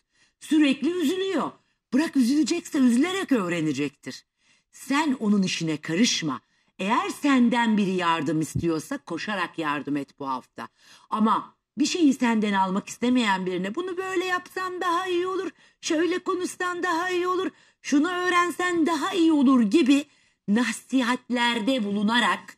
Sürekli üzülüyor. Bırak üzülecekse üzülerek öğrenecektir. Sen onun işine karışma. Eğer senden biri yardım istiyorsa koşarak yardım et bu hafta. Ama bir şeyi senden almak istemeyen birine bunu böyle yapsan daha iyi olur, şöyle konuşsan daha iyi olur, şunu öğrensen daha iyi olur gibi nasihatlerde bulunarak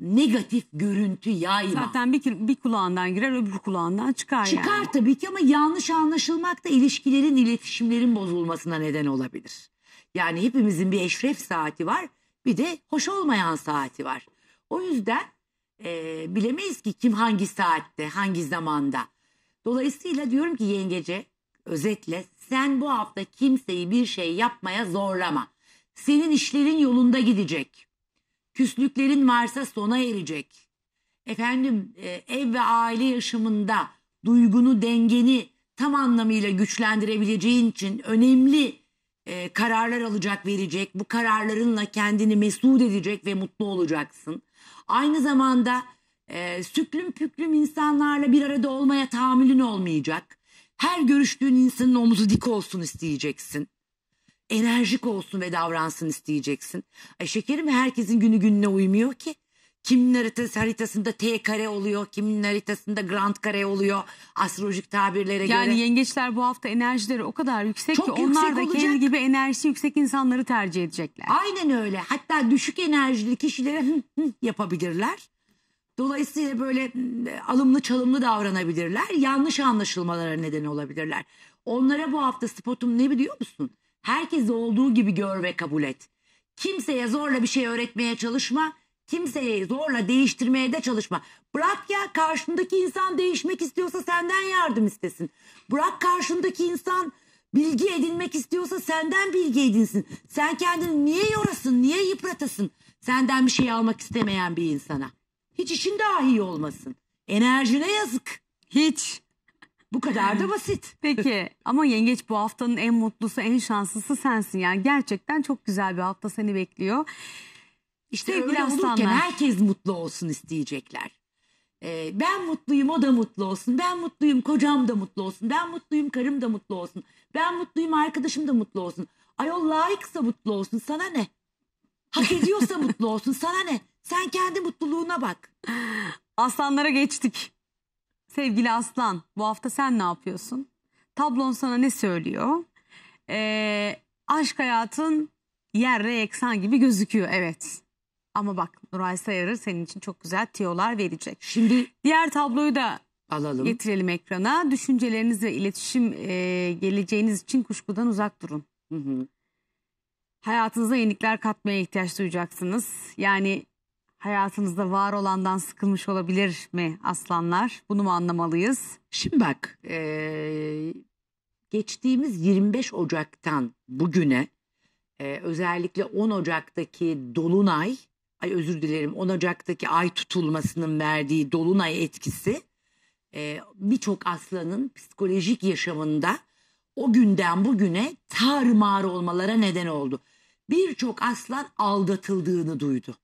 negatif görüntü yayma. Zaten bir, bir kulağından girer öbür kulağından çıkar, çıkar yani. Çıkar tabii ki ama yanlış anlaşılmak da ilişkilerin, iletişimlerin bozulmasına neden olabilir. Yani hepimizin bir eşref saati var bir de hoş olmayan saati var. O yüzden e, bilemeyiz ki kim hangi saatte, hangi zamanda. Dolayısıyla diyorum ki yengece özetle sen bu hafta kimseyi bir şey yapmaya zorlama. Senin işlerin yolunda gidecek. Küslüklerin varsa sona erecek. Efendim e, ev ve aile yaşamında duygunu, dengeni tam anlamıyla güçlendirebileceğin için önemli e, kararlar alacak, verecek. Bu kararlarınla kendini mesut edecek ve mutlu olacaksın. Aynı zamanda e, süklüm püklüm insanlarla bir arada olmaya tahammülün olmayacak. Her görüştüğün insanın omuzu dik olsun isteyeceksin enerjik olsun ve davransın isteyeceksin. Ay şekerim herkesin günü gününe uymuyor ki. Kimin haritası, haritasında T kare oluyor, kimin haritasında grand kare oluyor astrolojik tabirlere yani göre. Yani yengeçler bu hafta enerjileri o kadar yüksek Çok ki yüksek onlar da olacak. kendi gibi enerjisi yüksek insanları tercih edecekler. Aynen öyle. Hatta düşük enerjili kişilere yapabilirler. Dolayısıyla böyle alımlı çalımlı davranabilirler. Yanlış anlaşılmalara neden olabilirler. Onlara bu hafta spotum ne biliyor musun? Herkesi olduğu gibi gör ve kabul et. Kimseye zorla bir şey öğretmeye çalışma. kimseye zorla değiştirmeye de çalışma. Bırak ya karşındaki insan değişmek istiyorsa senden yardım istesin. Bırak karşındaki insan bilgi edinmek istiyorsa senden bilgi edinsin. Sen kendini niye yorasın, niye yıpratasın? Senden bir şey almak istemeyen bir insana. Hiç işin dahi olmasın. Enerjine yazık. Hiç. Bu kadar da basit. Peki ama yengeç bu haftanın en mutlusu, en şanslısı sensin. Yani gerçekten çok güzel bir hafta seni bekliyor. İşte Sevgili öyle aslanlar. olurken herkes mutlu olsun isteyecekler. Ee, ben mutluyum o da mutlu olsun. Ben mutluyum kocam da mutlu olsun. Ben mutluyum karım da mutlu olsun. Ben mutluyum arkadaşım da mutlu olsun. Ayol layıksa mutlu olsun sana ne? Hak ediyorsa mutlu olsun sana ne? Sen kendi mutluluğuna bak. Aslanlara geçtik. Sevgili Aslan bu hafta sen ne yapıyorsun? Tablon sana ne söylüyor? Ee, aşk hayatın yerre eksen gibi gözüküyor evet. Ama bak Nuray Sayarır senin için çok güzel tiyolar verecek. Şimdi diğer tabloyu da alalım. getirelim ekrana. Düşünceleriniz ve iletişim e, geleceğiniz için kuşkudan uzak durun. Hı hı. Hayatınıza yenilikler katmaya ihtiyaç duyacaksınız. Yani hayatınızda var olandan sıkılmış olabilir mi aslanlar? Bunu mu anlamalıyız? Şimdi bak e, geçtiğimiz 25 Ocak'tan bugüne e, özellikle 10 Ocak'taki Dolunay ay özür dilerim 10 Ocak'taki ay tutulmasının verdiği Dolunay etkisi e, birçok aslanın psikolojik yaşamında o günden bugüne tarmar olmalara neden oldu. Birçok aslan aldatıldığını duydu.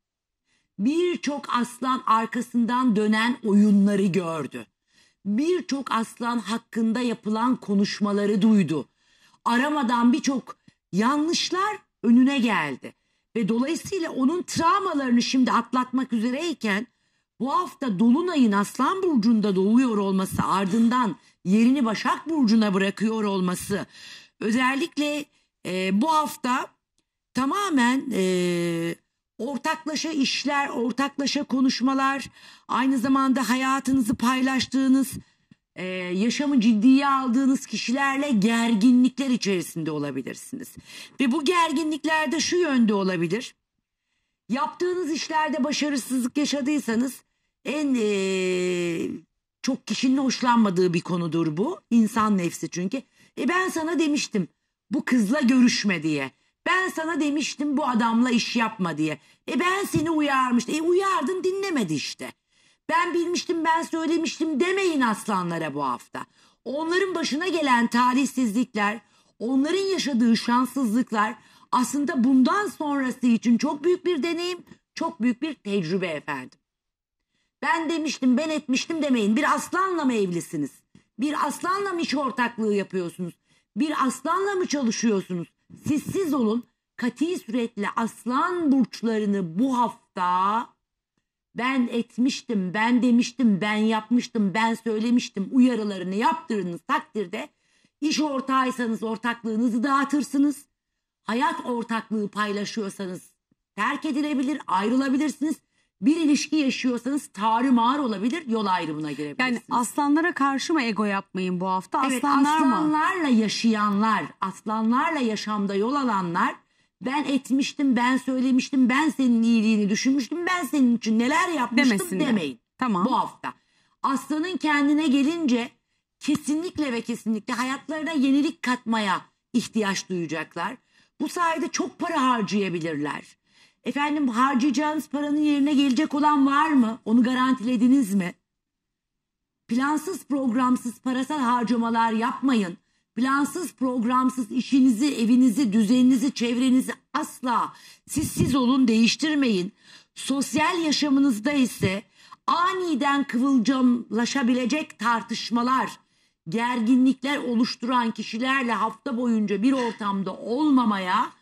Birçok aslan arkasından dönen oyunları gördü. Birçok aslan hakkında yapılan konuşmaları duydu. Aramadan birçok yanlışlar önüne geldi. Ve dolayısıyla onun travmalarını şimdi atlatmak üzereyken bu hafta Dolunay'ın Aslan Burcu'nda doğuyor olması ardından yerini Başak Burcu'na bırakıyor olması özellikle e, bu hafta tamamen e, ortaklaşa işler, ortaklaşa konuşmalar, aynı zamanda hayatınızı paylaştığınız, e, yaşamı ciddiye aldığınız kişilerle gerginlikler içerisinde olabilirsiniz. Ve bu gerginliklerde şu yönde olabilir. Yaptığınız işlerde başarısızlık yaşadıysanız en e, çok kişinin hoşlanmadığı bir konudur bu. İnsan nefsi çünkü. E ben sana demiştim bu kızla görüşme diye. Ben sana demiştim bu adamla iş yapma diye. E ben seni uyarmıştım. E uyardın dinlemedi işte. Ben bilmiştim ben söylemiştim demeyin aslanlara bu hafta. Onların başına gelen talihsizlikler, onların yaşadığı şanssızlıklar aslında bundan sonrası için çok büyük bir deneyim, çok büyük bir tecrübe efendim. Ben demiştim, ben etmiştim demeyin. Bir aslanla mı evlisiniz? Bir aslanla mı iş ortaklığı yapıyorsunuz? Bir aslanla mı çalışıyorsunuz? Siz siz olun. Kati suretli aslan burçlarını bu hafta ben etmiştim, ben demiştim, ben yapmıştım, ben söylemiştim uyarılarını yaptırınız takdirde iş ortağıysanız ortaklığınızı dağıtırsınız. Hayat ortaklığı paylaşıyorsanız terk edilebilir, ayrılabilirsiniz bir ilişki yaşıyorsanız tarımar olabilir yol ayrımına girebilirsiniz. Yani aslanlara karşı mı ego yapmayın bu hafta? evet, aslanlarla mı? Aslanlarla yaşayanlar, aslanlarla yaşamda yol alanlar ben etmiştim, ben söylemiştim, ben senin iyiliğini düşünmüştüm, ben senin için neler yapmıştım Demesin demeyin. De. Tamam. Bu hafta. Aslanın kendine gelince kesinlikle ve kesinlikle hayatlarına yenilik katmaya ihtiyaç duyacaklar. Bu sayede çok para harcayabilirler Efendim harcayacağınız paranın yerine gelecek olan var mı? Onu garantilediniz mi? Plansız programsız parasal harcamalar yapmayın. Plansız programsız işinizi, evinizi, düzeninizi, çevrenizi asla siz siz olun değiştirmeyin. Sosyal yaşamınızda ise aniden kıvılcımlaşabilecek tartışmalar, gerginlikler oluşturan kişilerle hafta boyunca bir ortamda olmamaya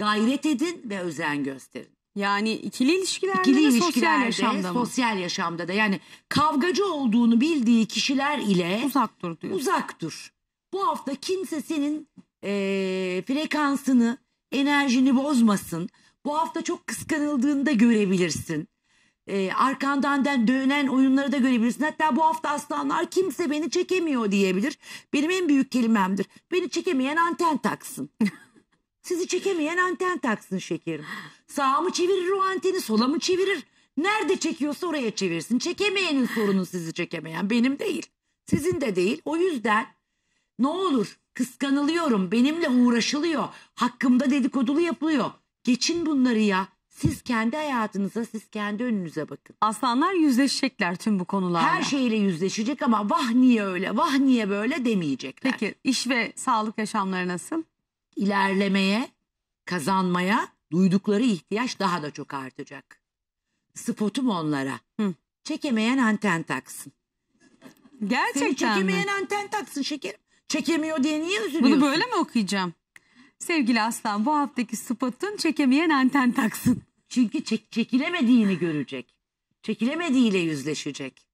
gayret edin ve özen gösterin. Yani ikili ilişkilerde İkili de sosyal yaşamda mı? sosyal yaşamda da yani kavgacı olduğunu bildiği kişiler ile Uzak dur diyor. uzak dur. Bu hafta kimse senin eee, frekansını, enerjini bozmasın. Bu hafta çok kıskanıldığını da görebilirsin. Eee, arkandan den- dönen oyunları da görebilirsin. Hatta bu hafta aslanlar kimse beni çekemiyor diyebilir. Benim en büyük kelimemdir. Beni çekemeyen anten taksın. Sizi çekemeyen anten taksın şekerim. Sağa mı çevirir o anteni sola mı çevirir? Nerede çekiyorsa oraya çevirsin. Çekemeyenin sorunu sizi çekemeyen benim değil. Sizin de değil. O yüzden ne olur kıskanılıyorum benimle uğraşılıyor. Hakkımda dedikodulu yapılıyor. Geçin bunları ya. Siz kendi hayatınıza, siz kendi önünüze bakın. Aslanlar yüzleşecekler tüm bu konularla. Her şeyle yüzleşecek ama vah niye öyle, vah niye böyle demeyecekler. Peki iş ve sağlık yaşamları nasıl? ilerlemeye, kazanmaya duydukları ihtiyaç daha da çok artacak. Spotum onlara. Hı. Çekemeyen anten taksın. Gerçekten Seni çekemeyen mi? anten taksın şekerim. Çekemiyor diye niye üzülüyorsun? Bunu böyle mi okuyacağım? Sevgili Aslan bu haftaki spotun çekemeyen anten taksın. Çünkü çek çekilemediğini görecek. Çekilemediğiyle yüzleşecek.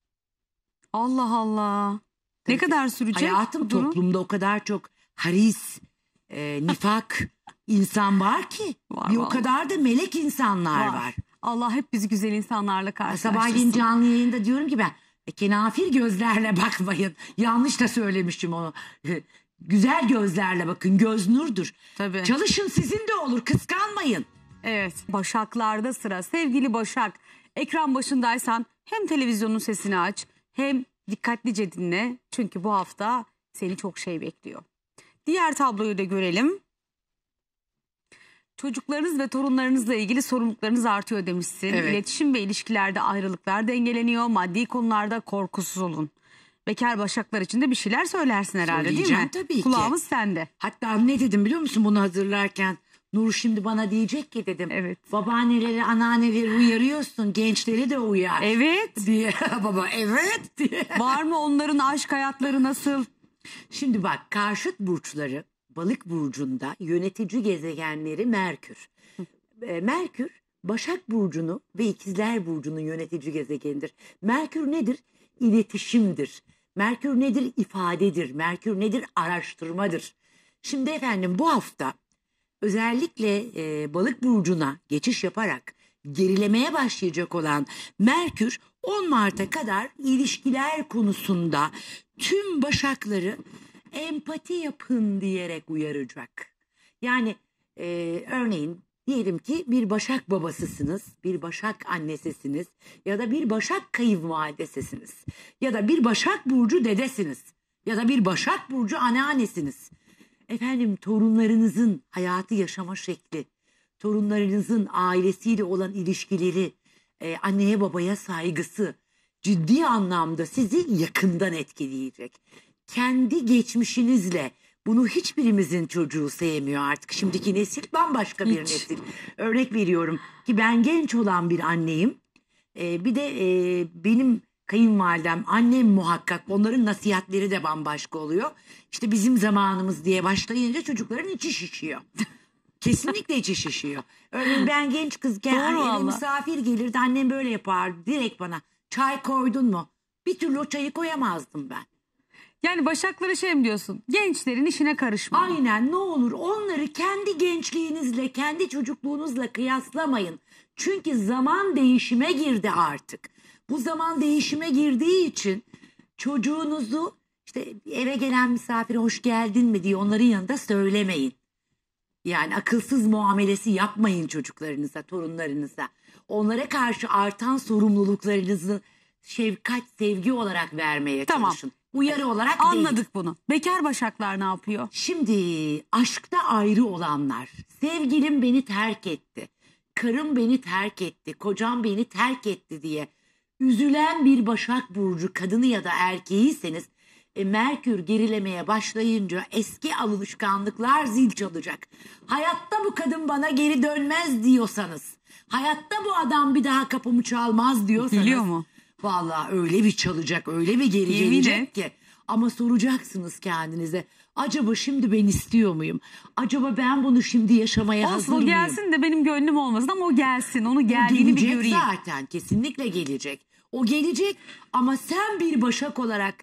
Allah Allah. Tabii ne kadar sürecek? Hayatım toplumda o kadar çok haris, e, nifak insan var ki. Var, bir o kadar da melek insanlar var. var. Allah hep bizi güzel insanlarla karşılaştırsın. Sabahleyin canlı yayında diyorum ki ben e, kenafir gözlerle bakmayın. Yanlış da söylemiştim onu. Ee, güzel gözlerle bakın. Göz nurdur. Tabii. Çalışın sizin de olur. Kıskanmayın. Evet. Başaklarda sıra. Sevgili Başak, ekran başındaysan hem televizyonun sesini aç hem dikkatlice dinle. Çünkü bu hafta seni çok şey bekliyor. Diğer tabloyu da görelim. Çocuklarınız ve torunlarınızla ilgili sorumluluklarınız artıyor demişsin. Evet. İletişim ve ilişkilerde ayrılıklar dengeleniyor. Maddi konularda korkusuz olun. Bekar başaklar için de bir şeyler söylersin herhalde değil mi? tabii ki. sende. Hatta ne dedim biliyor musun bunu hazırlarken? Nur şimdi bana diyecek ki dedim. Evet. Babaanneleri, anneanneleri uyarıyorsun. Gençleri de uyar. Evet. Diye baba evet diye. Var mı onların aşk hayatları nasıl? Şimdi bak karşıt burçları balık burcunda yönetici gezegenleri Merkür. E, Merkür Başak burcunu ve İkizler burcunun yönetici gezegenidir. Merkür nedir? İletişimdir. Merkür nedir? İfadedir. Merkür nedir? Araştırmadır. Şimdi efendim bu hafta özellikle e, balık burcuna geçiş yaparak gerilemeye başlayacak olan Merkür 10 Mart'a kadar ilişkiler konusunda tüm başakları empati yapın diyerek uyaracak. Yani e, örneğin diyelim ki bir başak babasısınız, bir başak annesisiniz ya da bir başak kayınvalidesisiniz ya da bir başak burcu dedesiniz ya da bir başak burcu anneannesiniz. Efendim torunlarınızın hayatı yaşama şekli, torunlarınızın ailesiyle olan ilişkileri, e, anneye babaya saygısı ciddi anlamda sizi yakından etkileyecek. Kendi geçmişinizle bunu hiçbirimizin çocuğu sevmiyor artık. Şimdiki nesil bambaşka bir Hiç. nesil. Örnek veriyorum ki ben genç olan bir anneyim. E, bir de e, benim kayınvalidem, annem muhakkak onların nasihatleri de bambaşka oluyor. İşte bizim zamanımız diye başlayınca çocukların içi şişiyor. Kesinlikle içi şişiyor. Örneğin ben genç kızken Doğru hani eve valla. misafir gelirdi annem böyle yapar, direkt bana. Çay koydun mu? Bir türlü o çayı koyamazdım ben. Yani başakları şey mi diyorsun? Gençlerin işine karışma. Aynen ne olur onları kendi gençliğinizle, kendi çocukluğunuzla kıyaslamayın. Çünkü zaman değişime girdi artık. Bu zaman değişime girdiği için çocuğunuzu işte eve gelen misafire hoş geldin mi diye onların yanında söylemeyin. Yani akılsız muamelesi yapmayın çocuklarınıza, torunlarınıza. Onlara karşı artan sorumluluklarınızı şefkat, sevgi olarak vermeye Tamam. çalışın. Uyarı olarak değil. Anladık bunu. Bekar başaklar ne yapıyor? Şimdi aşkta ayrı olanlar. Sevgilim beni terk etti. Karım beni terk etti. Kocam beni terk etti diye üzülen bir Başak burcu kadını ya da erkeğiyseniz e, Merkür gerilemeye başlayınca eski alışkanlıklar zil çalacak. Hayatta bu kadın bana geri dönmez diyorsanız, hayatta bu adam bir daha kapımı çalmaz diyorsanız. Biliyor mu? Valla öyle bir çalacak, öyle bir geri Yemin gelecek ki. Ama soracaksınız kendinize. Acaba şimdi ben istiyor muyum? Acaba ben bunu şimdi yaşamaya Olsun, hazır mıyım? gelsin de benim gönlüm olmasın ama o gelsin. Onu geldiğini bir göreyim. zaten kesinlikle gelecek. O gelecek ama sen bir başak olarak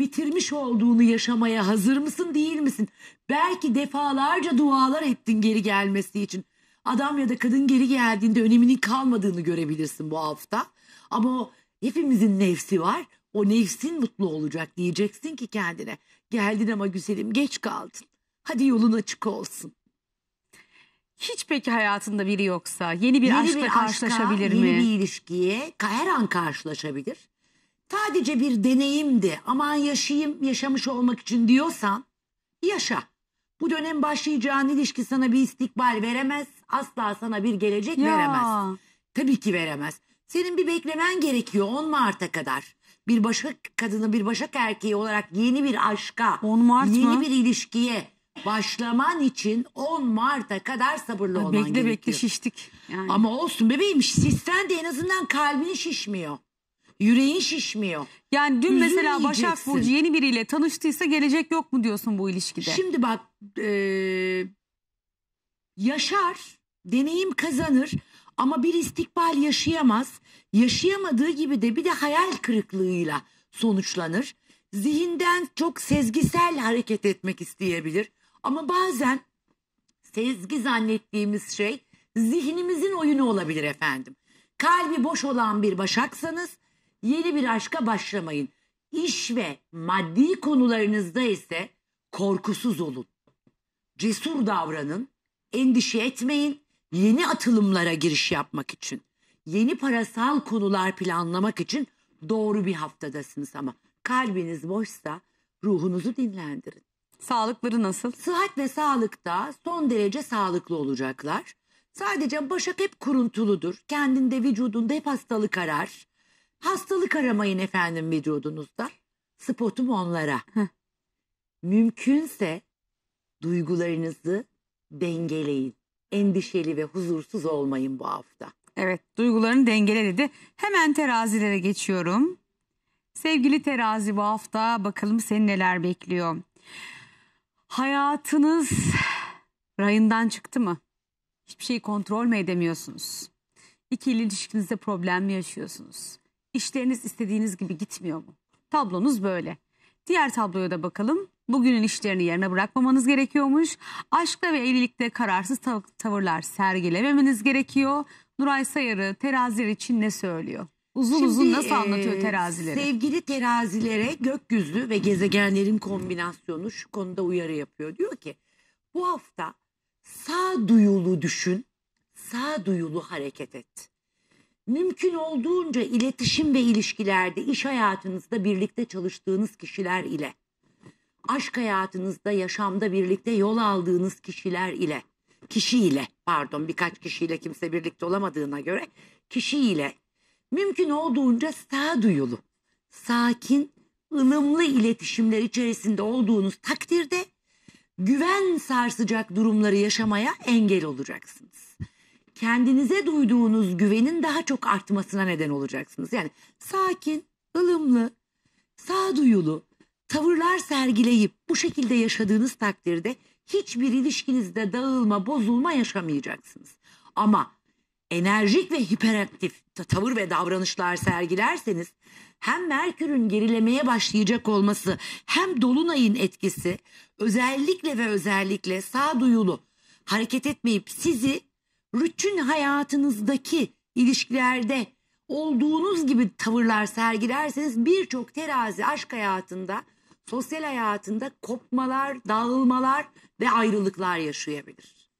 bitirmiş olduğunu yaşamaya hazır mısın değil misin? Belki defalarca dualar ettin geri gelmesi için. Adam ya da kadın geri geldiğinde öneminin kalmadığını görebilirsin bu hafta. Ama o hepimizin nefsi var. O nefsin mutlu olacak diyeceksin ki kendine. Geldin ama güzelim geç kaldın. Hadi yolun açık olsun. Hiç peki hayatında biri yoksa yeni bir yeni aşkla bir aşka, karşılaşabilir mi? Yeni bir ilişkiye her an karşılaşabilir sadece bir deneyimdi aman yaşayayım yaşamış olmak için diyorsan yaşa. Bu dönem başlayacağın ilişki sana bir istikbal veremez asla sana bir gelecek Ya. veremez. Tabii ki veremez. Senin bir beklemen gerekiyor 10 Mart'a kadar. Bir başak kadını bir başak erkeği olarak yeni bir aşka, 10 Mart yeni mı? bir ilişkiye başlaman için 10 Mart'a kadar sabırlı olman bekle gerekiyor. bekle şiştik. Yani. Ama olsun bebeğim şişsen de en azından kalbin şişmiyor. Yüreğin şişmiyor. Yani dün Üzüm mesela Başak Burcu yeni biriyle tanıştıysa gelecek yok mu diyorsun bu ilişkide? Şimdi bak e, yaşar, deneyim kazanır ama bir istikbal yaşayamaz. Yaşayamadığı gibi de bir de hayal kırıklığıyla sonuçlanır. Zihinden çok sezgisel hareket etmek isteyebilir. Ama bazen sezgi zannettiğimiz şey zihnimizin oyunu olabilir efendim. Kalbi boş olan bir başaksanız yeni bir aşka başlamayın. İş ve maddi konularınızda ise korkusuz olun. Cesur davranın, endişe etmeyin yeni atılımlara giriş yapmak için. Yeni parasal konular planlamak için doğru bir haftadasınız ama kalbiniz boşsa ruhunuzu dinlendirin. Sağlıkları nasıl? Sıhhat ve sağlıkta son derece sağlıklı olacaklar. Sadece başak hep kuruntuludur. Kendinde vücudunda hep hastalık arar. Hastalık aramayın efendim vücudunuzda. Spotum onlara. Mümkünse duygularınızı dengeleyin. Endişeli ve huzursuz olmayın bu hafta. Evet duygularını dengele dedi. Hemen terazilere geçiyorum. Sevgili terazi bu hafta bakalım seni neler bekliyor. Hayatınız rayından çıktı mı? Hiçbir şeyi kontrol mü edemiyorsunuz? İkili ilişkinizde problem mi yaşıyorsunuz? İşleriniz istediğiniz gibi gitmiyor mu? Tablonuz böyle. Diğer tabloya da bakalım. Bugünün işlerini yerine bırakmamanız gerekiyormuş. Aşkta ve evlilikte kararsız tav tavırlar sergilememeniz gerekiyor. Nuray Sayarı teraziler için ne söylüyor? Uzun Şimdi, uzun nasıl anlatıyor e, terazileri? sevgili terazilere gökyüzü ve gezegenlerin kombinasyonu şu konuda uyarı yapıyor. Diyor ki bu hafta sağ sağduyulu düşün, sağ sağduyulu hareket et mümkün olduğunca iletişim ve ilişkilerde iş hayatınızda birlikte çalıştığınız kişiler ile aşk hayatınızda yaşamda birlikte yol aldığınız kişiler ile kişiyle pardon birkaç kişiyle kimse birlikte olamadığına göre kişiyle mümkün olduğunca sağduyulu sakin ılımlı iletişimler içerisinde olduğunuz takdirde güven sarsacak durumları yaşamaya engel olacaksınız kendinize duyduğunuz güvenin daha çok artmasına neden olacaksınız. Yani sakin, ılımlı, sağduyulu tavırlar sergileyip bu şekilde yaşadığınız takdirde hiçbir ilişkinizde dağılma, bozulma yaşamayacaksınız. Ama enerjik ve hiperaktif tavır ve davranışlar sergilerseniz hem Merkür'ün gerilemeye başlayacak olması hem Dolunay'ın etkisi özellikle ve özellikle sağduyulu hareket etmeyip sizi rutin hayatınızdaki ilişkilerde olduğunuz gibi tavırlar sergilerseniz birçok terazi aşk hayatında, sosyal hayatında kopmalar, dağılmalar ve ayrılıklar yaşayabilir.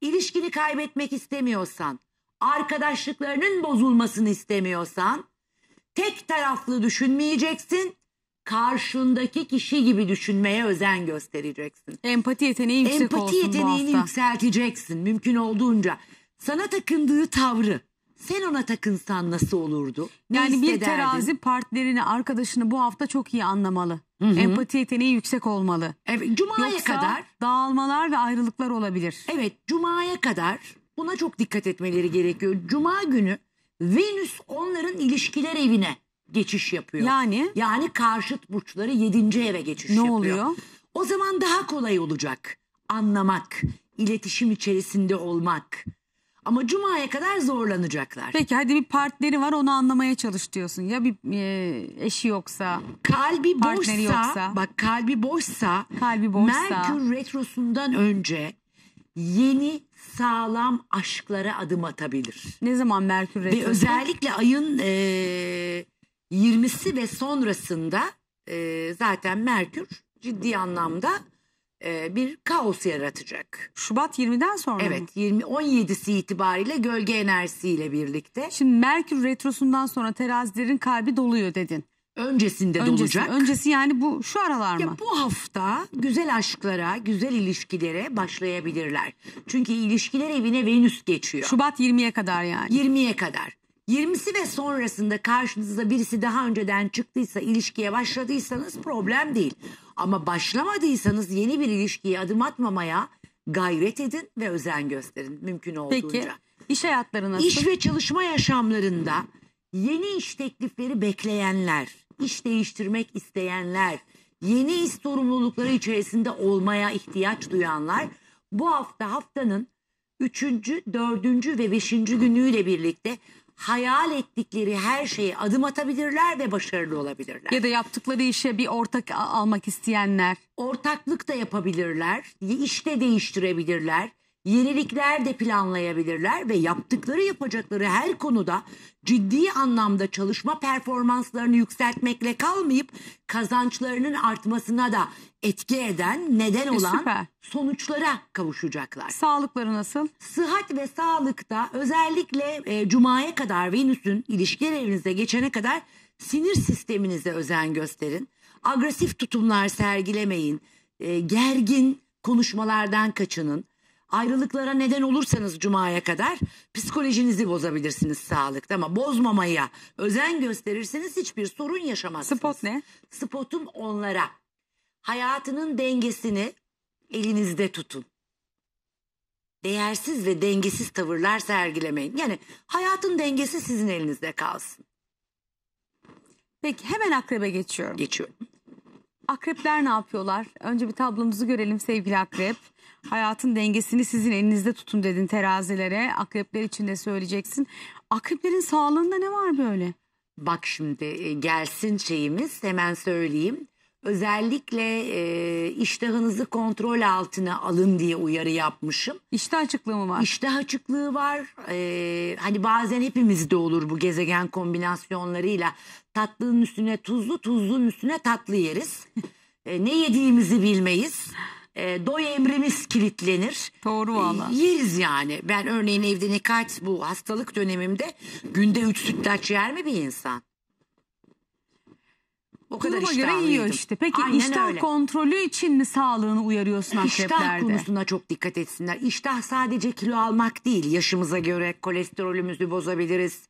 İlişkini kaybetmek istemiyorsan, arkadaşlıklarının bozulmasını istemiyorsan, tek taraflı düşünmeyeceksin, karşındaki kişi gibi düşünmeye özen göstereceksin. Empati yeteneği yüksek Empati olsun yeteneğini bu hafta. yükselteceksin mümkün olduğunca. Sana takındığı tavrı sen ona takınsan nasıl olurdu? Ne yani bir hissederdin? terazi partnerini, arkadaşını bu hafta çok iyi anlamalı. Hı hı. Empati yeteneği yüksek olmalı. Evet, Cuma'ya Yoksa kadar dağılmalar ve ayrılıklar olabilir. Evet, Cuma'ya kadar buna çok dikkat etmeleri gerekiyor. Cuma günü Venüs onların ilişkiler evine geçiş yapıyor. Yani? Yani karşıt burçları yedinci eve geçiş ne yapıyor. Ne oluyor? O zaman daha kolay olacak. Anlamak, iletişim içerisinde olmak. Ama cumaya kadar zorlanacaklar. Peki hadi bir partneri var onu anlamaya çalış diyorsun. Ya bir e, eşi yoksa, kalbi partneri boşsa, yoksa. Bak kalbi boşsa, kalbi boşsa. Merkür retrosundan önce yeni sağlam aşklara adım atabilir. Ne zaman Merkür retrosu? Ve özellikle ayın e, 20'si ve sonrasında e, zaten Merkür ciddi anlamda e, bir kaos yaratacak. Şubat 20'den sonra mı? Evet 20 17'si itibariyle gölge enerjisiyle birlikte. Şimdi Merkür retrosundan sonra terazilerin kalbi doluyor dedin. Öncesinde öncesi, dolacak. Öncesi yani bu şu aralar mı? Ya bu hafta güzel aşklara, güzel ilişkilere başlayabilirler. Çünkü ilişkiler evine Venüs geçiyor. Şubat 20'ye kadar yani. 20'ye kadar. 20'si ve sonrasında karşınıza birisi daha önceden çıktıysa ilişkiye başladıysanız problem değil. Ama başlamadıysanız yeni bir ilişkiye adım atmamaya gayret edin ve özen gösterin mümkün olduğunca. Peki iş hayatları nasıl? İş ve çalışma yaşamlarında yeni iş teklifleri bekleyenler, iş değiştirmek isteyenler, yeni iş sorumlulukları içerisinde olmaya ihtiyaç duyanlar bu hafta haftanın 3. 4. ve 5. günüyle birlikte hayal ettikleri her şeye adım atabilirler ve başarılı olabilirler. Ya da yaptıkları işe bir ortak almak isteyenler. Ortaklık da yapabilirler, iş de değiştirebilirler yenilikler de planlayabilirler ve yaptıkları yapacakları her konuda ciddi anlamda çalışma performanslarını yükseltmekle kalmayıp kazançlarının artmasına da etki eden, neden e, olan Süper. sonuçlara kavuşacaklar. Sağlıkları nasıl? Sıhhat ve sağlıkta özellikle e, cumaya kadar Venüs'ün ilişkiler evinize geçene kadar sinir sisteminize özen gösterin. Agresif tutumlar sergilemeyin. E, gergin konuşmalardan kaçının ayrılıklara neden olursanız cumaya kadar psikolojinizi bozabilirsiniz sağlıkta ama bozmamaya özen gösterirseniz hiçbir sorun yaşamazsınız. Spot ne? Spotum onlara. Hayatının dengesini elinizde tutun. Değersiz ve dengesiz tavırlar sergilemeyin. Yani hayatın dengesi sizin elinizde kalsın. Peki hemen akrebe geçiyorum. Geçiyorum. Akrepler ne yapıyorlar? Önce bir tablomuzu görelim sevgili akrep. Hayatın dengesini sizin elinizde tutun dedin terazilere. Akrepler için de söyleyeceksin. Akreplerin sağlığında ne var böyle? Bak şimdi e, gelsin şeyimiz hemen söyleyeyim. Özellikle e, iştahınızı kontrol altına alın diye uyarı yapmışım. İştah açıklığı mı var? İştah açıklığı var. E, hani bazen hepimizde olur bu gezegen kombinasyonlarıyla. Tatlının üstüne tuzlu, tuzlunun üstüne tatlı yeriz. e, ne yediğimizi bilmeyiz e, ee, doy emrimiz kilitlenir. Doğru ee, valla. E, yeriz yani. Ben örneğin evde nikah bu hastalık dönemimde günde 3 sütlaç yer mi bir insan? O kadar göre yiyor işte. Peki Aynen iştah öyle. kontrolü için mi sağlığını uyarıyorsun akreplerde? İştah konusuna çok dikkat etsinler. İştah sadece kilo almak değil. Yaşımıza göre kolesterolümüzü bozabiliriz.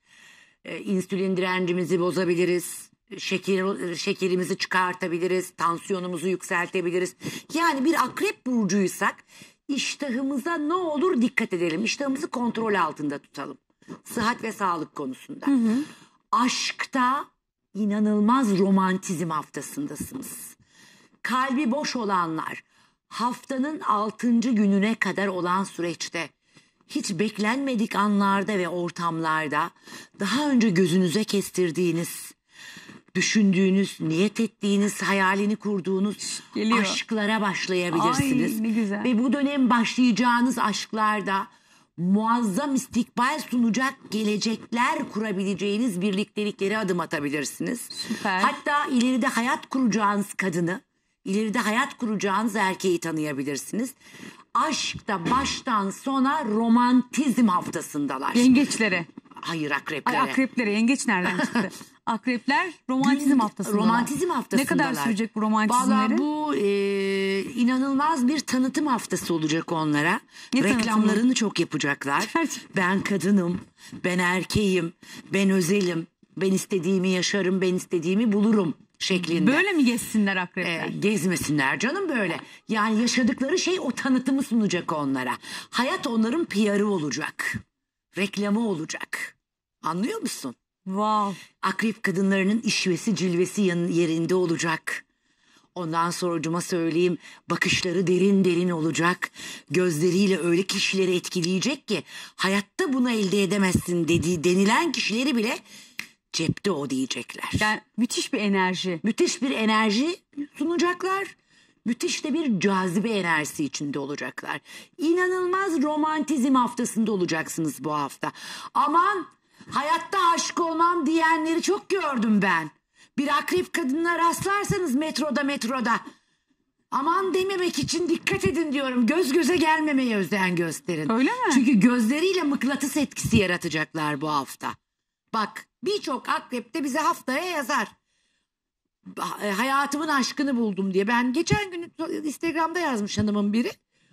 E, insülin direncimizi bozabiliriz şeker şekerimizi çıkartabiliriz, tansiyonumuzu yükseltebiliriz. Yani bir akrep burcuysak iştahımıza ne olur dikkat edelim. İştahımızı kontrol altında tutalım. Sıhhat ve sağlık konusunda. Hı hı. Aşkta inanılmaz romantizm haftasındasınız. Kalbi boş olanlar haftanın altıncı gününe kadar olan süreçte hiç beklenmedik anlarda ve ortamlarda daha önce gözünüze kestirdiğiniz düşündüğünüz, niyet ettiğiniz, hayalini kurduğunuz Geliyor. aşklara başlayabilirsiniz. Ay, ne güzel. Ve bu dönem başlayacağınız aşklarda muazzam istikbal sunacak gelecekler kurabileceğiniz birlikteliklere adım atabilirsiniz. Süper. Hatta ileride hayat kuracağınız kadını, ileride hayat kuracağınız erkeği tanıyabilirsiniz. Aşkta baştan sona romantizm haftasındalar. Yengeçlere. Hayır akreplere. Ay, akreplere yengeç nereden çıktı? akrepler romantizm haftası. Romantizm haftasında. Ne kadar sürecek bu romantizmleri? Valla bu e, inanılmaz bir tanıtım haftası olacak onlara. Ne Reklamlarını tanıtımı? çok yapacaklar. ben kadınım, ben erkeğim, ben özelim, ben istediğimi yaşarım, ben istediğimi bulurum şeklinde. Böyle mi gezsinler akrepler? Ee, gezmesinler canım böyle. Yani yaşadıkları şey o tanıtımı sunacak onlara. Hayat onların PR'ı olacak. Reklamı olacak. Anlıyor musun? Wow. Akrep kadınlarının işvesi cilvesi yerinde olacak. Ondan sonra cuma söyleyeyim bakışları derin derin olacak. Gözleriyle öyle kişileri etkileyecek ki hayatta bunu elde edemezsin dediği denilen kişileri bile cepte o diyecekler. Yani müthiş bir enerji. Müthiş bir enerji sunacaklar. Müthiş de bir cazibe enerjisi içinde olacaklar. İnanılmaz romantizm haftasında olacaksınız bu hafta. Aman Hayatta aşık olmam diyenleri çok gördüm ben. Bir akrep kadınına rastlarsanız metroda metroda. Aman dememek için dikkat edin diyorum. Göz göze gelmemeye özen gösterin. Öyle mi? Çünkü gözleriyle mıknatıs etkisi yaratacaklar bu hafta. Bak birçok akrep de bize haftaya yazar. E, hayatımın aşkını buldum diye. Ben geçen gün Instagram'da yazmış hanımın biri.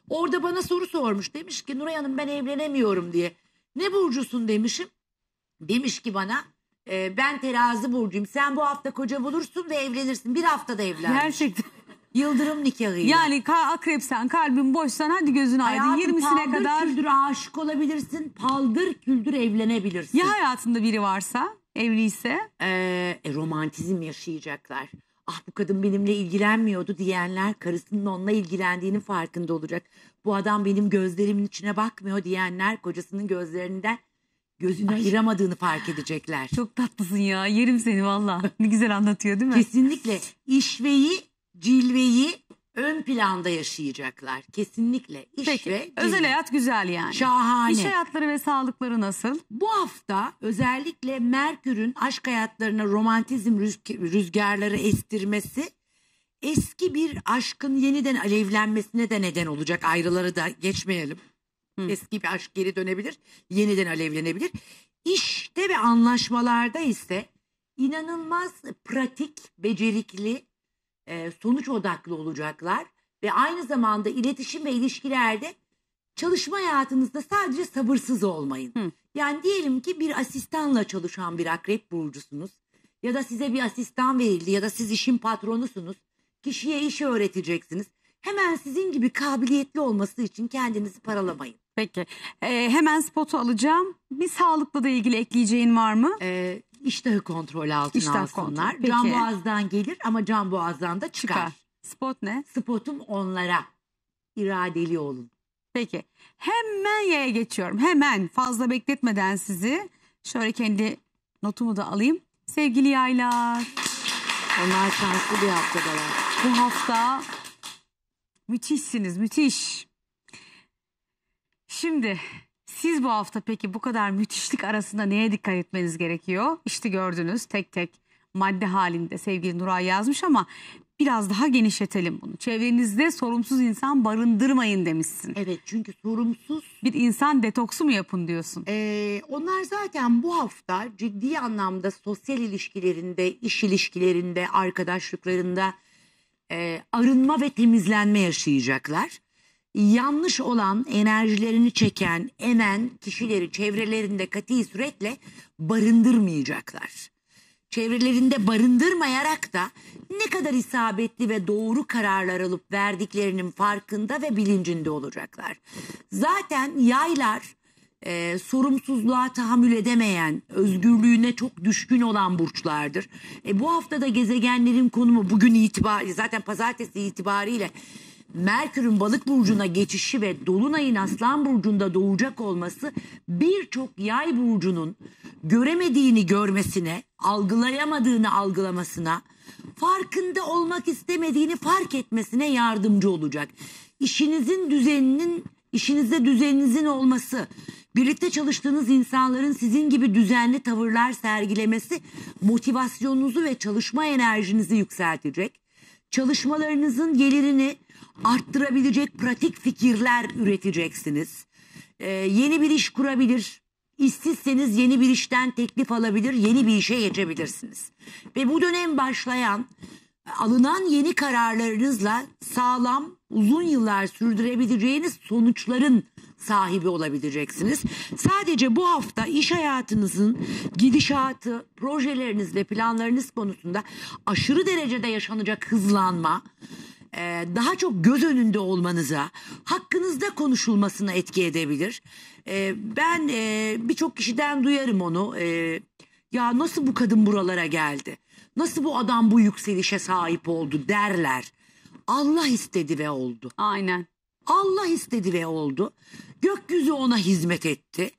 Orada bana soru sormuş. Demiş ki Nuray Hanım ben evlenemiyorum diye. Ne burcusun demişim. Demiş ki bana e, ben terazi burcuyum. Sen bu hafta koca bulursun ve evlenirsin. Bir haftada evlenmiş. Gerçekten. Yıldırım nikahıyla. Yani ka- akrepsen kalbin boşsan hadi gözün aydın Hayatım 20'sine paldır kadar. küldür aşık olabilirsin. Paldır küldür evlenebilirsin. Ya hayatında biri varsa evliyse Ee, e, romantizm yaşayacaklar. Ah bu kadın benimle ilgilenmiyordu diyenler karısının onunla ilgilendiğinin farkında olacak. Bu adam benim gözlerimin içine bakmıyor diyenler kocasının gözlerinden gözünü Ay. ayıramadığını fark edecekler. Çok tatlısın ya. Yerim seni valla. Ne güzel anlatıyor değil mi? Kesinlikle. İşveyi, cilveyi ön planda yaşayacaklar. Kesinlikle. İş Peki, ve özel hayat güzel yani. Şahane. İş hayatları ve sağlıkları nasıl? Bu hafta özellikle Merkür'ün aşk hayatlarına romantizm rüzgarları estirmesi eski bir aşkın yeniden alevlenmesine de neden olacak. Ayrıları da geçmeyelim. Hı. Eski bir aşk geri dönebilir, yeniden alevlenebilir. İşte ve anlaşmalarda ise inanılmaz pratik, becerikli, e, sonuç odaklı olacaklar ve aynı zamanda iletişim ve ilişkilerde çalışma hayatınızda sadece sabırsız olmayın. Hı. Yani diyelim ki bir asistanla çalışan bir akrep burcusunuz ya da size bir asistan verildi ya da siz işin patronusunuz. Kişiye işi öğreteceksiniz. Hemen sizin gibi kabiliyetli olması için kendinizi paralamayın. Peki. Ee, hemen spotu alacağım. Bir sağlıkla da ilgili ekleyeceğin var mı? Ee, iştahı kontrol altına İştah alsınlar. Kontrol. Can boğazdan gelir ama can boğazdan da çıkar. çıkar. Spot ne? Spotum onlara. İradeli olun. Peki. Hemen yaya geçiyorum. Hemen fazla bekletmeden sizi. Şöyle kendi notumu da alayım. Sevgili yaylar. Onlar şanslı bir haftadalar. Bu hafta müthişsiniz müthiş. Şimdi siz bu hafta peki bu kadar müthişlik arasında neye dikkat etmeniz gerekiyor? İşte gördünüz tek tek madde halinde sevgili Nuray yazmış ama biraz daha genişletelim bunu. Çevrenizde sorumsuz insan barındırmayın demişsin. Evet çünkü sorumsuz. Bir insan detoksu mu yapın diyorsun? Ee, onlar zaten bu hafta ciddi anlamda sosyal ilişkilerinde, iş ilişkilerinde, arkadaşlıklarında e, arınma ve temizlenme yaşayacaklar yanlış olan enerjilerini çeken, emen kişileri çevrelerinde kati suretle barındırmayacaklar. Çevrelerinde barındırmayarak da ne kadar isabetli ve doğru kararlar alıp verdiklerinin farkında ve bilincinde olacaklar. Zaten yaylar e, sorumsuzluğa tahammül edemeyen, özgürlüğüne çok düşkün olan burçlardır. E, bu haftada gezegenlerin konumu bugün itibariyle zaten pazartesi itibariyle Merkür'ün balık burcuna geçişi ve Dolunay'ın aslan burcunda doğacak olması birçok yay burcunun göremediğini görmesine, algılayamadığını algılamasına, farkında olmak istemediğini fark etmesine yardımcı olacak. İşinizin düzeninin, işinizde düzeninizin olması, birlikte çalıştığınız insanların sizin gibi düzenli tavırlar sergilemesi motivasyonunuzu ve çalışma enerjinizi yükseltecek. Çalışmalarınızın gelirini arttırabilecek pratik fikirler üreteceksiniz. Ee, yeni bir iş kurabilir, İşsizseniz yeni bir işten teklif alabilir, yeni bir işe geçebilirsiniz. Ve bu dönem başlayan alınan yeni kararlarınızla sağlam, uzun yıllar sürdürebileceğiniz sonuçların sahibi olabileceksiniz. Sadece bu hafta iş hayatınızın gidişatı, projeleriniz ve planlarınız konusunda aşırı derecede yaşanacak hızlanma, e, daha çok göz önünde olmanıza, hakkınızda konuşulmasına etki edebilir. E, ben e, birçok kişiden duyarım onu. E, ya nasıl bu kadın buralara geldi? Nasıl bu adam bu yükselişe sahip oldu derler. Allah istedi ve oldu. Aynen. Allah istedi ve oldu. Gökyüzü ona hizmet etti.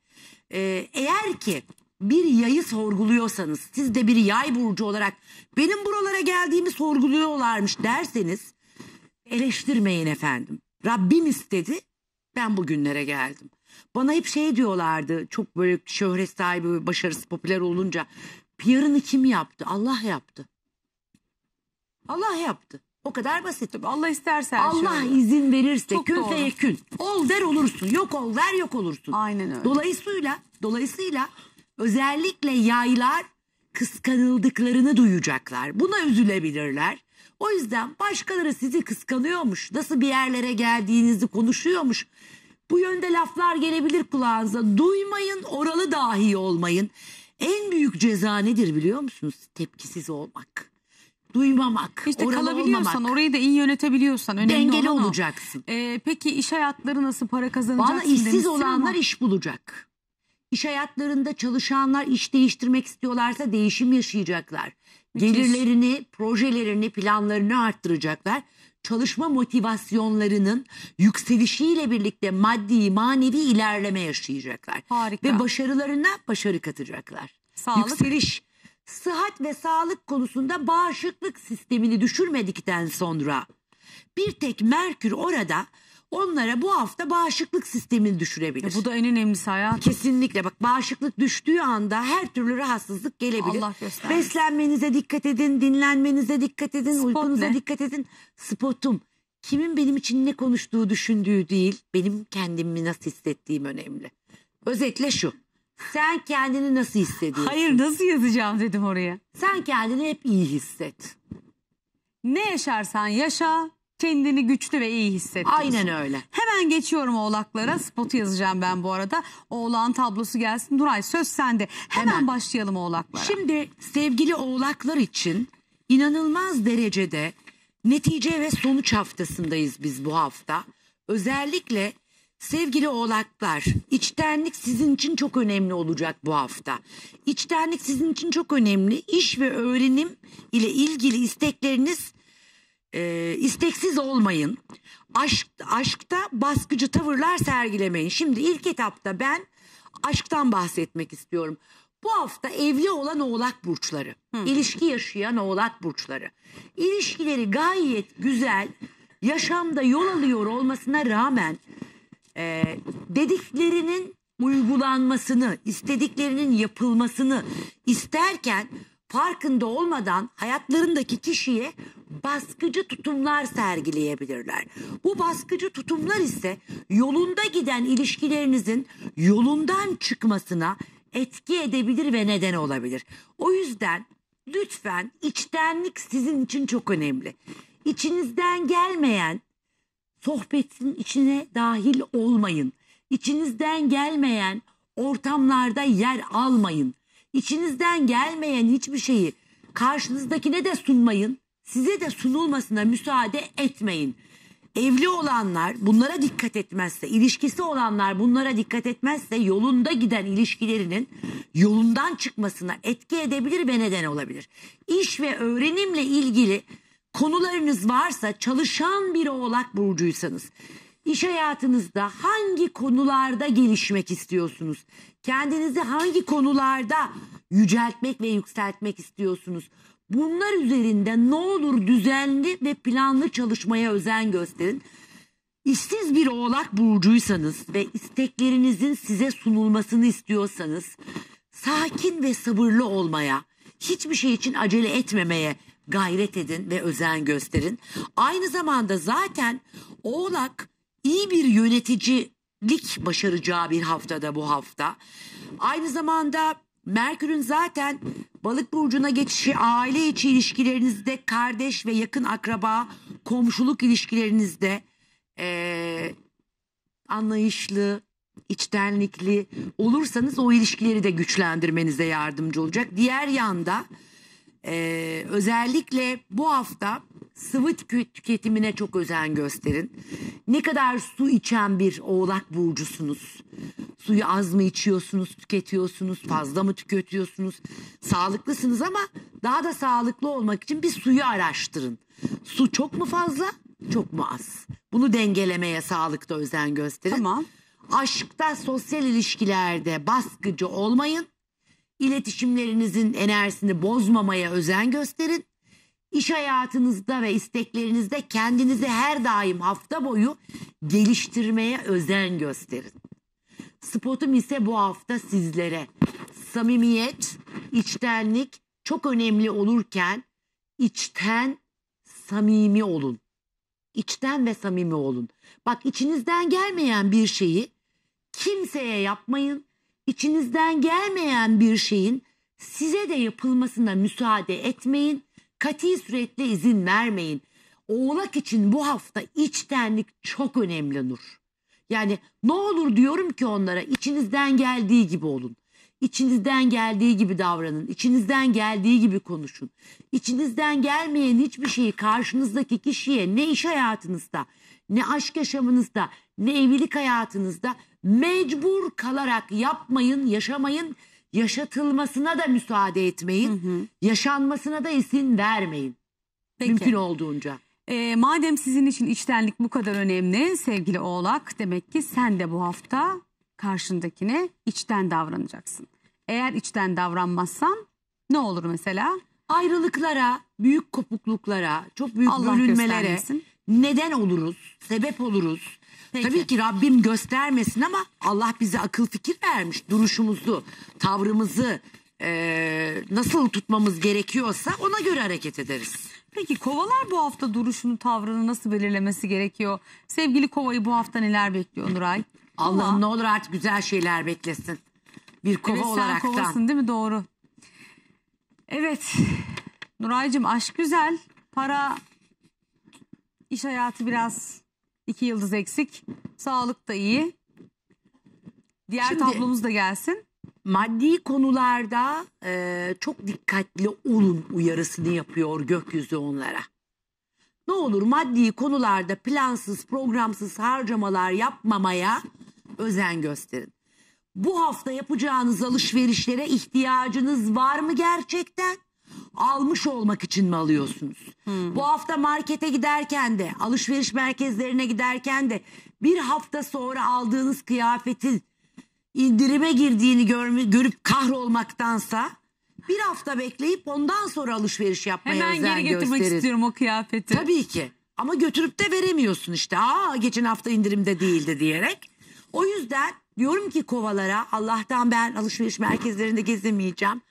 Ee, eğer ki bir yayı sorguluyorsanız siz de bir yay burcu olarak benim buralara geldiğimi sorguluyorlarmış derseniz Eleştirmeyin efendim. Rabbim istedi. Ben bugünlere geldim. Bana hep şey diyorlardı. Çok böyle şöhret sahibi, başarısı popüler olunca. PR'ını kim yaptı? Allah yaptı. Allah yaptı. O kadar basit. Tabii Allah istersen. Allah şöyle. izin verirse Çok kün feyekün. Ol der olursun. Yok ol ver yok olursun. Aynen öyle. Dolayısıyla, dolayısıyla özellikle yaylar kıskanıldıklarını duyacaklar. Buna üzülebilirler. O yüzden başkaları sizi kıskanıyormuş. Nasıl bir yerlere geldiğinizi konuşuyormuş. Bu yönde laflar gelebilir kulağınıza. Duymayın, oralı dahi olmayın. En büyük ceza nedir biliyor musunuz? Tepkisiz olmak. Duymamak, işte oralı kalabiliyorsan, olmamak. orayı da iyi yönetebiliyorsan önemli Dengeli olan olacaksın. Ee, peki iş hayatları nasıl para kazanacaksın Bana işsiz olanlar ama... iş bulacak. İş hayatlarında çalışanlar iş değiştirmek istiyorlarsa değişim yaşayacaklar. Gelirlerini, projelerini, planlarını arttıracaklar. Çalışma motivasyonlarının yükselişiyle birlikte maddi, manevi ilerleme yaşayacaklar. Harika. Ve başarılarına başarı katacaklar. Sağlık. Yükseliş sıhhat ve sağlık konusunda bağışıklık sistemini düşürmedikten sonra bir tek Merkür orada onlara bu hafta bağışıklık sistemini düşürebilir. E, bu da en önemlisi hayat. Kesinlikle bak bağışıklık düştüğü anda her türlü rahatsızlık gelebilir. Allah göstermesin. Beslenmenize dikkat edin, dinlenmenize dikkat edin, Spot uykunuza ne? dikkat edin. Spotum kimin benim için ne konuştuğu düşündüğü değil, benim kendimi nasıl hissettiğim önemli. Özetle şu. Sen kendini nasıl hissediyorsun? Hayır nasıl yazacağım dedim oraya. Sen kendini hep iyi hisset. Ne yaşarsan yaşa, kendini güçlü ve iyi hissediyorsun. Aynen öyle. Hemen geçiyorum oğlaklara. Spotu yazacağım ben bu arada. Oğlan tablosu gelsin. Duray söz sende. Hemen, Hemen. başlayalım oğlaklara. Şimdi sevgili oğlaklar için inanılmaz derecede netice ve sonuç haftasındayız biz bu hafta. Özellikle sevgili oğlaklar içtenlik sizin için çok önemli olacak bu hafta. İçtenlik sizin için çok önemli. İş ve öğrenim ile ilgili istekleriniz e, isteksiz olmayın. Aşk, aşkta baskıcı tavırlar sergilemeyin. Şimdi ilk etapta ben aşktan bahsetmek istiyorum. Bu hafta evli olan oğlak burçları, Hı. Hmm. ilişki yaşayan oğlak burçları. İlişkileri gayet güzel, yaşamda yol alıyor olmasına rağmen e, dediklerinin uygulanmasını, istediklerinin yapılmasını isterken farkında olmadan hayatlarındaki kişiye baskıcı tutumlar sergileyebilirler. Bu baskıcı tutumlar ise yolunda giden ilişkilerinizin yolundan çıkmasına etki edebilir ve neden olabilir. O yüzden lütfen içtenlik sizin için çok önemli. İçinizden gelmeyen sohbetin içine dahil olmayın. İçinizden gelmeyen ortamlarda yer almayın. İçinizden gelmeyen hiçbir şeyi karşınızdakine de sunmayın. Size de sunulmasına müsaade etmeyin. Evli olanlar bunlara dikkat etmezse, ilişkisi olanlar bunlara dikkat etmezse yolunda giden ilişkilerinin yolundan çıkmasına etki edebilir ve neden olabilir. İş ve öğrenimle ilgili konularınız varsa çalışan bir oğlak burcuysanız İş hayatınızda hangi konularda gelişmek istiyorsunuz? Kendinizi hangi konularda yüceltmek ve yükseltmek istiyorsunuz? Bunlar üzerinde ne olur düzenli ve planlı çalışmaya özen gösterin. İşsiz bir oğlak burcuysanız ve isteklerinizin size sunulmasını istiyorsanız sakin ve sabırlı olmaya, hiçbir şey için acele etmemeye gayret edin ve özen gösterin. Aynı zamanda zaten oğlak iyi bir yöneticilik başaracağı bir haftada bu hafta. Aynı zamanda Merkür'ün zaten balık burcuna geçişi aile içi ilişkilerinizde, kardeş ve yakın akraba, komşuluk ilişkilerinizde ee, anlayışlı, içtenlikli olursanız o ilişkileri de güçlendirmenize yardımcı olacak. Diğer yanda e, özellikle bu hafta sıvı tüketimine çok özen gösterin. Ne kadar su içen bir oğlak burcusunuz? Suyu az mı içiyorsunuz, tüketiyorsunuz, fazla mı tüketiyorsunuz? Sağlıklısınız ama daha da sağlıklı olmak için bir suyu araştırın. Su çok mu fazla, çok mu az? Bunu dengelemeye sağlıkta özen gösterin. Tamam. Aşkta, sosyal ilişkilerde baskıcı olmayın. İletişimlerinizin enerjisini bozmamaya özen gösterin İş hayatınızda ve isteklerinizde kendinizi her daim hafta boyu geliştirmeye özen gösterin. Spotum ise bu hafta sizlere samimiyet, içtenlik çok önemli olurken içten samimi olun. İçten ve samimi olun. Bak içinizden gelmeyen bir şeyi kimseye yapmayın. İçinizden gelmeyen bir şeyin size de yapılmasına müsaade etmeyin Kati suretle izin vermeyin. Oğlak için bu hafta içtenlik çok önemli Nur. Yani ne olur diyorum ki onlara içinizden geldiği gibi olun. İçinizden geldiği gibi davranın. İçinizden geldiği gibi konuşun. İçinizden gelmeyen hiçbir şeyi karşınızdaki kişiye ne iş hayatınızda, ne aşk yaşamınızda, ne evlilik hayatınızda mecbur kalarak yapmayın, yaşamayın yaşatılmasına da müsaade etmeyin. Hı hı. Yaşanmasına da izin vermeyin. Peki. Mümkün olduğunca. E, madem sizin için içtenlik bu kadar önemli sevgili oğlak demek ki sen de bu hafta karşındakine içten davranacaksın. Eğer içten davranmazsan ne olur mesela? Ayrılıklara, büyük kopukluklara, çok büyük Allah bölünmelere, göstermesin neden oluruz, sebep oluruz. Peki. Tabii ki Rabbim göstermesin ama Allah bize akıl fikir vermiş. Duruşumuzu, tavrımızı e, nasıl tutmamız gerekiyorsa ona göre hareket ederiz. Peki kovalar bu hafta duruşunu, tavrını nasıl belirlemesi gerekiyor? Sevgili kovayı bu hafta neler bekliyor Nuray? Allah ne olur artık güzel şeyler beklesin. Bir kova evet, olaraktan. Evet sen kovasın değil mi? Doğru. Evet. Nuraycığım aşk güzel. Para İş hayatı biraz iki yıldız eksik. Sağlık da iyi. Diğer Şimdi, tablomuz da gelsin. Maddi konularda e, çok dikkatli olun uyarısını yapıyor gökyüzü onlara. Ne olur maddi konularda plansız programsız harcamalar yapmamaya özen gösterin. Bu hafta yapacağınız alışverişlere ihtiyacınız var mı gerçekten? almış olmak için mi alıyorsunuz? Hmm. Bu hafta markete giderken de, alışveriş merkezlerine giderken de bir hafta sonra aldığınız kıyafetin indirime girdiğini gör, görüp kahrolmaktansa bir hafta bekleyip ondan sonra alışveriş yapmaya Hemen özen geri getirmek gösterin. istiyorum o kıyafeti. Tabii ki. Ama götürüp de veremiyorsun işte. Aa geçen hafta indirimde değildi diyerek. O yüzden diyorum ki kovalara Allah'tan ben alışveriş merkezlerinde gezemeyeceğim.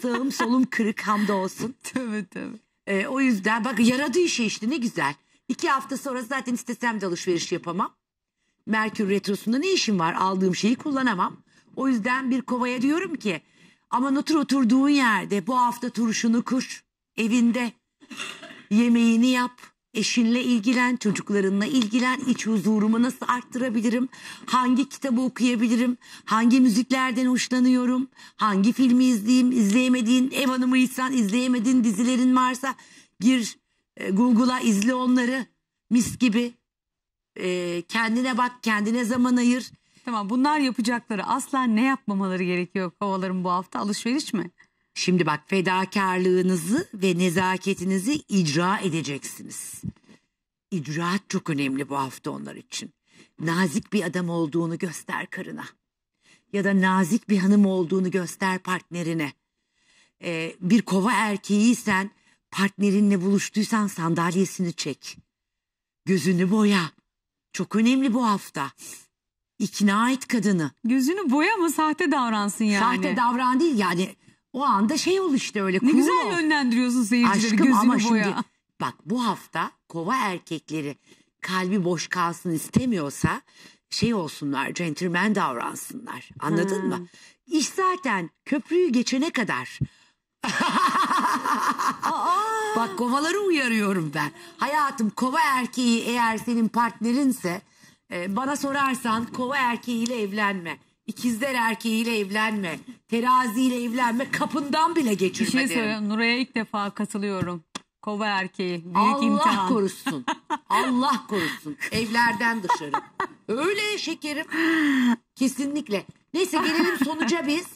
Sağım solum kırık hamda olsun. tabii tabii. Ee, o yüzden bak yaradı işe işte ne güzel. İki hafta sonra zaten istesem de alışveriş yapamam. Merkür Retrosu'nda ne işim var? Aldığım şeyi kullanamam. O yüzden bir kovaya diyorum ki ama otur oturduğun yerde bu hafta turşunu kur. Evinde yemeğini yap. Eşinle ilgilen, çocuklarınla ilgilen, iç huzurumu nasıl arttırabilirim? Hangi kitabı okuyabilirim? Hangi müziklerden hoşlanıyorum? Hangi filmi izleyeyim? İzleyemediğin ev hanımıysan, izleyemediğin dizilerin varsa gir e, Google'a izle onları mis gibi. E, kendine bak, kendine zaman ayır. Tamam bunlar yapacakları asla ne yapmamaları gerekiyor kovaların bu hafta alışveriş mi? Şimdi bak fedakarlığınızı ve nezaketinizi icra edeceksiniz. İcraat çok önemli bu hafta onlar için. Nazik bir adam olduğunu göster karına. Ya da nazik bir hanım olduğunu göster partnerine. Ee, bir kova erkeğiysen partnerinle buluştuysan sandalyesini çek. Gözünü boya. Çok önemli bu hafta. İkna et kadını. Gözünü boya mı sahte davransın yani? Sahte davran değil yani o anda şey ol işte öyle. Ne cool güzel ol. yönlendiriyorsun seyircileri Aşkım, gözünü ama boya. Şimdi, bak bu hafta kova erkekleri kalbi boş kalsın istemiyorsa şey olsunlar centilmen davransınlar anladın ha. mı? İş zaten köprüyü geçene kadar. bak kovaları uyarıyorum ben. Hayatım kova erkeği eğer senin partnerinse e, bana sorarsan kova erkeğiyle evlenme. İkizler erkeğiyle evlenme. Teraziyle evlenme. Kapından bile geçirme Bir şey derim. söyleyeyim. Nuray'a ilk defa katılıyorum. Kova erkeği. Büyük Allah imtihan. korusun. Allah korusun. Evlerden dışarı. Öyle şekerim. Kesinlikle. Neyse gelelim sonuca biz.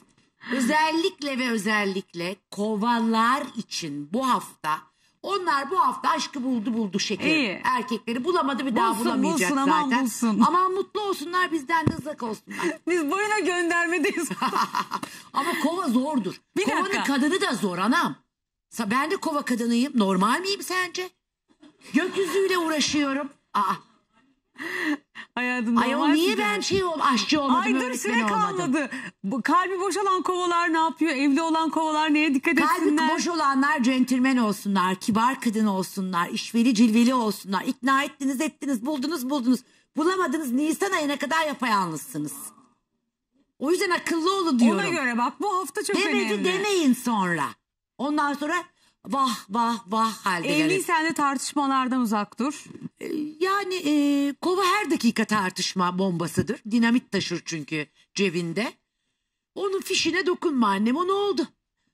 Özellikle ve özellikle kovalar için bu hafta onlar bu hafta aşkı buldu buldu şekil İyi. Erkekleri bulamadı bir daha bulamayacak bulsun, aman zaten. bulsun. Aman mutlu olsunlar bizden de uzak olsunlar. Biz boyuna göndermedeyiz. Ama kova zordur. Bir Kovanın dakika. kadını da zor anam. Ben de kova kadınıyım. Normal miyim sence? Gökyüzüyle uğraşıyorum. Aa, Hayatım Ayol normal niye ben şey ol- aşçı olmadım Aydır öğretmen süre kalmadı. Bu Kalbi boş olan kovalar ne yapıyor? Evli olan kovalar neye dikkat Kalbi etsinler? boş olanlar centilmen olsunlar, kibar kadın olsunlar, işveli cilveli olsunlar. İkna ettiniz ettiniz buldunuz buldunuz. Bulamadınız Nisan ayına kadar yapayalnızsınız. O yüzden akıllı olun diyorum. Ona göre bak bu hafta çok Demedi önemli. demeyin sonra. Ondan sonra vah vah vah haldeler. Evliysen de tartışmalardan uzak dur. Ee, yani e, kova her dakika tartışma bombasıdır. Dinamit taşır çünkü cebinde. Onun fişine dokunma annem o ne oldu?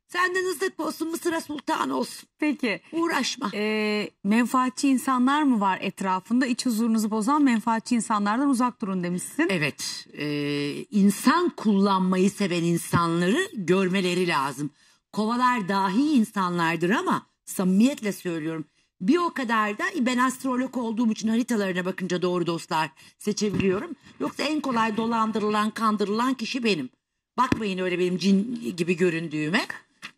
Senden ızlık olsun Mısır'a sultan olsun. Peki. Uğraşma. E, menfaatçi insanlar mı var etrafında? İç huzurunuzu bozan menfaatçi insanlardan uzak durun demişsin. Evet. E, insan kullanmayı seven insanları görmeleri lazım kovalar dahi insanlardır ama samimiyetle söylüyorum. Bir o kadar da ben astrolog olduğum için haritalarına bakınca doğru dostlar seçebiliyorum. Yoksa en kolay dolandırılan, kandırılan kişi benim. Bakmayın öyle benim cin gibi göründüğüme.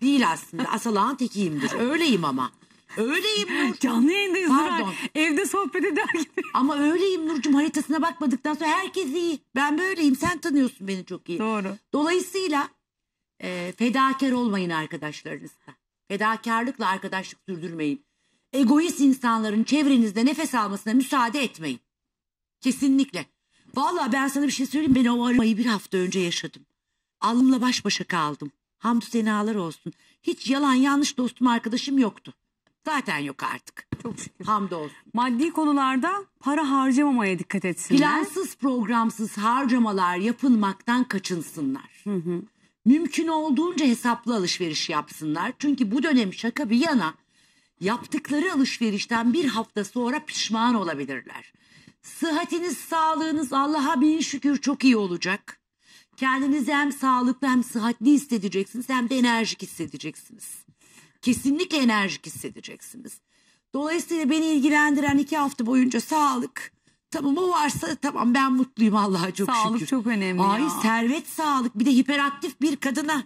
Değil aslında. Asalağın tekiyimdir. Öyleyim ama. Öyleyim Nur. Canlı yayındayız Pardon. Nuray. Evde sohbet eder gibi. Ama öyleyim Nurcuğum haritasına bakmadıktan sonra herkes iyi. Ben böyleyim. Sen tanıyorsun beni çok iyi. Doğru. Dolayısıyla e, fedakar olmayın arkadaşlarınızla. Fedakarlıkla arkadaşlık sürdürmeyin. Egoist insanların çevrenizde nefes almasına müsaade etmeyin. Kesinlikle. Vallahi ben sana bir şey söyleyeyim. Ben o aramayı bir hafta önce yaşadım. Alnımla baş başa kaldım. Hamdü senalar olsun. Hiç yalan yanlış dostum arkadaşım yoktu. Zaten yok artık. Çok şükür. Hamdolsun. Maddi konularda para harcamamaya dikkat etsinler. Plansız programsız harcamalar yapılmaktan kaçınsınlar. Hı hı mümkün olduğunca hesaplı alışveriş yapsınlar. Çünkü bu dönem şaka bir yana yaptıkları alışverişten bir hafta sonra pişman olabilirler. Sıhhatiniz, sağlığınız Allah'a bin şükür çok iyi olacak. Kendinizi hem sağlıklı hem sıhhatli hissedeceksiniz hem de enerjik hissedeceksiniz. Kesinlikle enerjik hissedeceksiniz. Dolayısıyla beni ilgilendiren iki hafta boyunca sağlık, Tamam o varsa tamam ben mutluyum Allah'a çok sağlık şükür. Sağlık çok önemli Ay ya. servet sağlık bir de hiperaktif bir kadına.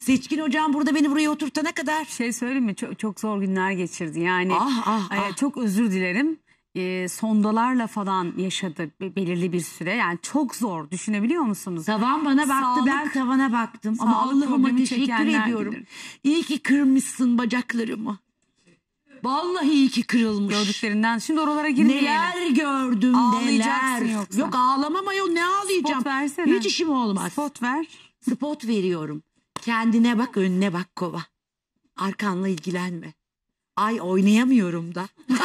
Seçkin hocam burada beni buraya oturtana kadar. Şey söyleyeyim mi çok, çok zor günler geçirdi yani. Ah, ah, e, ah. çok özür dilerim. E, sondalarla falan yaşadı belirli bir süre. Yani çok zor düşünebiliyor musunuz? Tavan bana baktı sağlık, ben tavana baktım. Ama Allah'ıma teşekkür ediyorum. Bilir. İyi ki kırmışsın bacaklarımı. Vallahi iyi ki kırılmış. Gördüklerinden. Şimdi oralara girmeyelim. Neler gördüm neler. yoksa. Yok ağlamam ayol ne ağlayacağım. Spot versene. Hiç işim olmaz. Spot ver. Spot veriyorum. Kendine bak önüne bak kova. Arkanla ilgilenme. Ay oynayamıyorum da.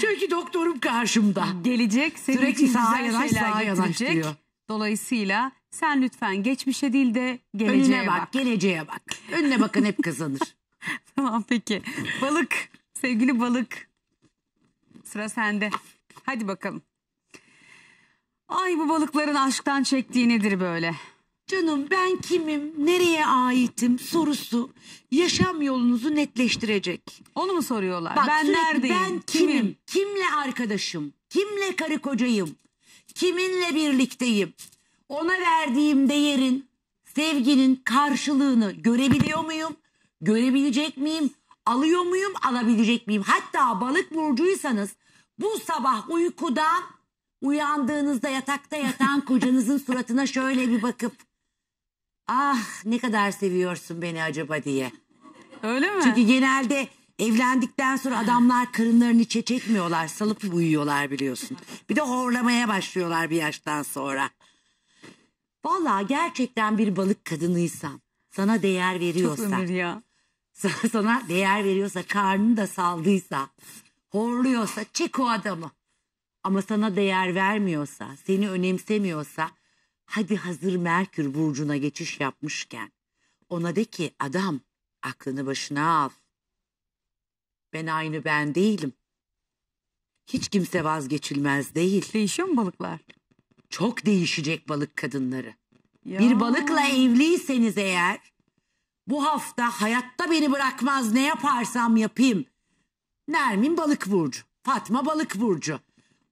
Çünkü doktorum karşımda. Gelecek. Senin Sürekli için sağa güzel yanaş, şeyler sağa getirecek. diyor. Dolayısıyla sen lütfen geçmişe değil de geleceğe Önüne bak, bak. geleceğe bak. Önüne bakın hep kazanır. Tamam peki. Balık. Sevgili balık. Sıra sende. Hadi bakalım. Ay bu balıkların aşktan çektiği nedir böyle? Canım ben kimim, nereye aitim sorusu yaşam yolunuzu netleştirecek. Onu mu soruyorlar? Bak, ben neredeyim? Ben kimim? kimim? Kimle arkadaşım? Kimle karı kocayım? Kiminle birlikteyim? Ona verdiğim değerin, sevginin karşılığını görebiliyor muyum? Görebilecek miyim? Alıyor muyum? Alabilecek miyim? Hatta balık burcuysanız bu sabah uykudan uyandığınızda yatakta yatan kocanızın suratına şöyle bir bakıp ah ne kadar seviyorsun beni acaba diye. Öyle mi? Çünkü genelde evlendikten sonra adamlar karınlarını içe çekmiyorlar. Salıp uyuyorlar biliyorsun. Bir de horlamaya başlıyorlar bir yaştan sonra. Valla gerçekten bir balık kadınıysan sana değer veriyorsa. Çok ömür ya sana değer veriyorsa, karnını da saldıysa, horluyorsa çek o adamı. Ama sana değer vermiyorsa, seni önemsemiyorsa hadi hazır Merkür burcuna geçiş yapmışken ona de ki adam aklını başına al. Ben aynı ben değilim. Hiç kimse vazgeçilmez değil. Değişiyor mu balıklar? Çok değişecek balık kadınları. Ya. Bir balıkla evliyseniz eğer bu hafta hayatta beni bırakmaz ne yaparsam yapayım. Nermin balık burcu. Fatma balık burcu.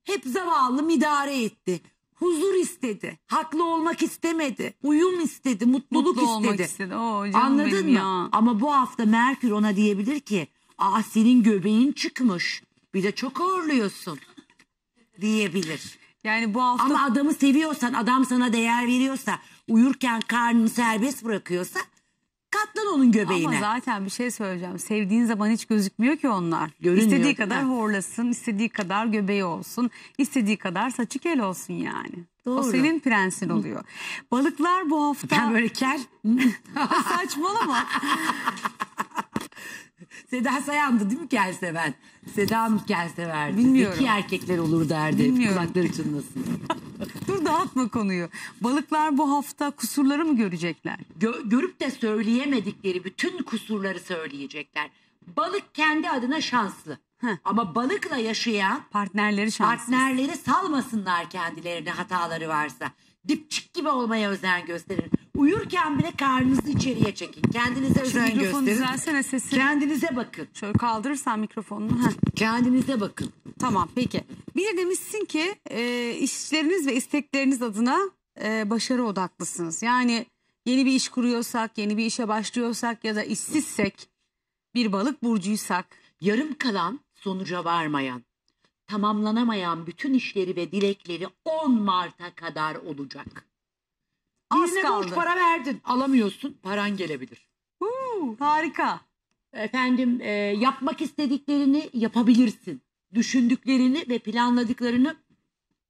Hep zavallı idare etti. Huzur istedi. Haklı olmak istemedi. Uyum istedi. Mutluluk Mutlu olmak istedi. Oo, Anladın mı? ya. Ama bu hafta Merkür ona diyebilir ki Aa senin göbeğin çıkmış. Bir de çok ağırlıyorsun. Diyebilir. Yani bu hafta Ama adamı seviyorsan, adam sana değer veriyorsa, uyurken karnını serbest bırakıyorsa Katlan onun göbeğine. Ama zaten bir şey söyleyeceğim. Sevdiğin zaman hiç gözükmüyor ki onlar. Görünmüyor. İstediği kadar ha. horlasın, istediği kadar göbeği olsun, istediği kadar saçı kel olsun yani. Doğru. O senin prensin oluyor. Balıklar bu hafta... Ben böyle kel. Saçmalama. Seda Sayan'dı değil mi Kelseven? Seda mı Kelsever'di? Bilmiyorum. İki erkekler olur derdi. Bilmiyorum. Kulakları çınlasın. Dur dağıtma konuyu. Balıklar bu hafta kusurları mı görecekler? Gö görüp de söyleyemedikleri bütün kusurları söyleyecekler. Balık kendi adına şanslı. Heh. Ama balıkla yaşayan partnerleri şanssız. Partnerleri salmasınlar kendilerine hataları varsa. Dipçik gibi olmaya özen gösterir. Uyurken bile karnınızı içeriye çekin. Kendinize özen gösterin. düzelsene sesi. Kendinize bakın. Şöyle kaldırırsan mikrofonunu. Heh. Kendinize bakın. Tamam peki. Bir demişsin ki e, işleriniz ve istekleriniz adına e, başarı odaklısınız. Yani yeni bir iş kuruyorsak, yeni bir işe başlıyorsak ya da işsizsek, bir balık burcuysak. Yarım kalan, sonuca varmayan, tamamlanamayan bütün işleri ve dilekleri 10 Mart'a kadar olacak. Az Birine kaldı. borç para verdin. Alamıyorsun. Paran gelebilir. Huu, harika. Efendim e, yapmak istediklerini yapabilirsin. Düşündüklerini ve planladıklarını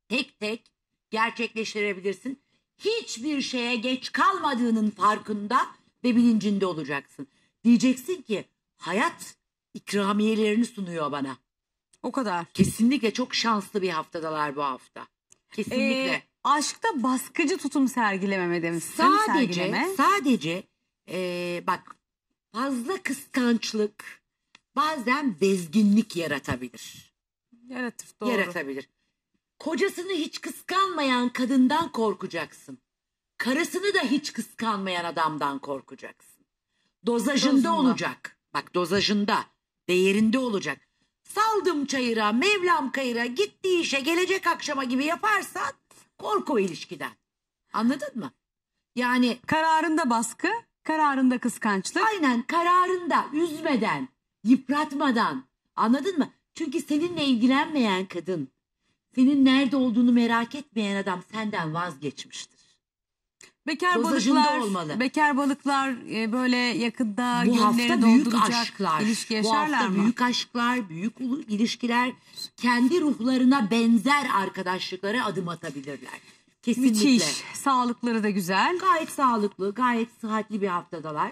tek tek gerçekleştirebilirsin. Hiçbir şeye geç kalmadığının farkında ve bilincinde olacaksın. Diyeceksin ki hayat ikramiyelerini sunuyor bana. O kadar. Kesinlikle çok şanslı bir haftadalar bu hafta. Kesinlikle. Ee, aşkta baskıcı tutum sergilememe demiş. Sadece sergileme. sadece e, bak fazla kıskançlık bazen bezginlik yaratabilir. Yaratır doğru. Yaratabilir. Kocasını hiç kıskanmayan kadından korkacaksın. Karısını da hiç kıskanmayan adamdan korkacaksın. Dozajında Dozunda. olacak. Bak dozajında, değerinde olacak. Saldım çayıra, Mevlam kayıra, gittiği işe, gelecek akşama gibi yaparsan Kork o ilişkiden. Anladın mı? Yani Kararında baskı, kararında kıskançlık. aynen kararında üzmeden, yıpratmadan. Anladın mı? Çünkü seninle ilgilenmeyen kadın, senin nerede olduğunu merak etmeyen adam senden vazgeçmiştir. Bekar balıklar, olmalı. bekar balıklar e, böyle yakında bu hafta büyük aşklar, ilişki bu hafta mı? büyük aşklar, büyük ilişkiler, kendi ruhlarına benzer arkadaşlıklara adım atabilirler. Kesinlikle. Müthiş, sağlıkları da güzel. Gayet sağlıklı, gayet sıhhatli bir haftadalar.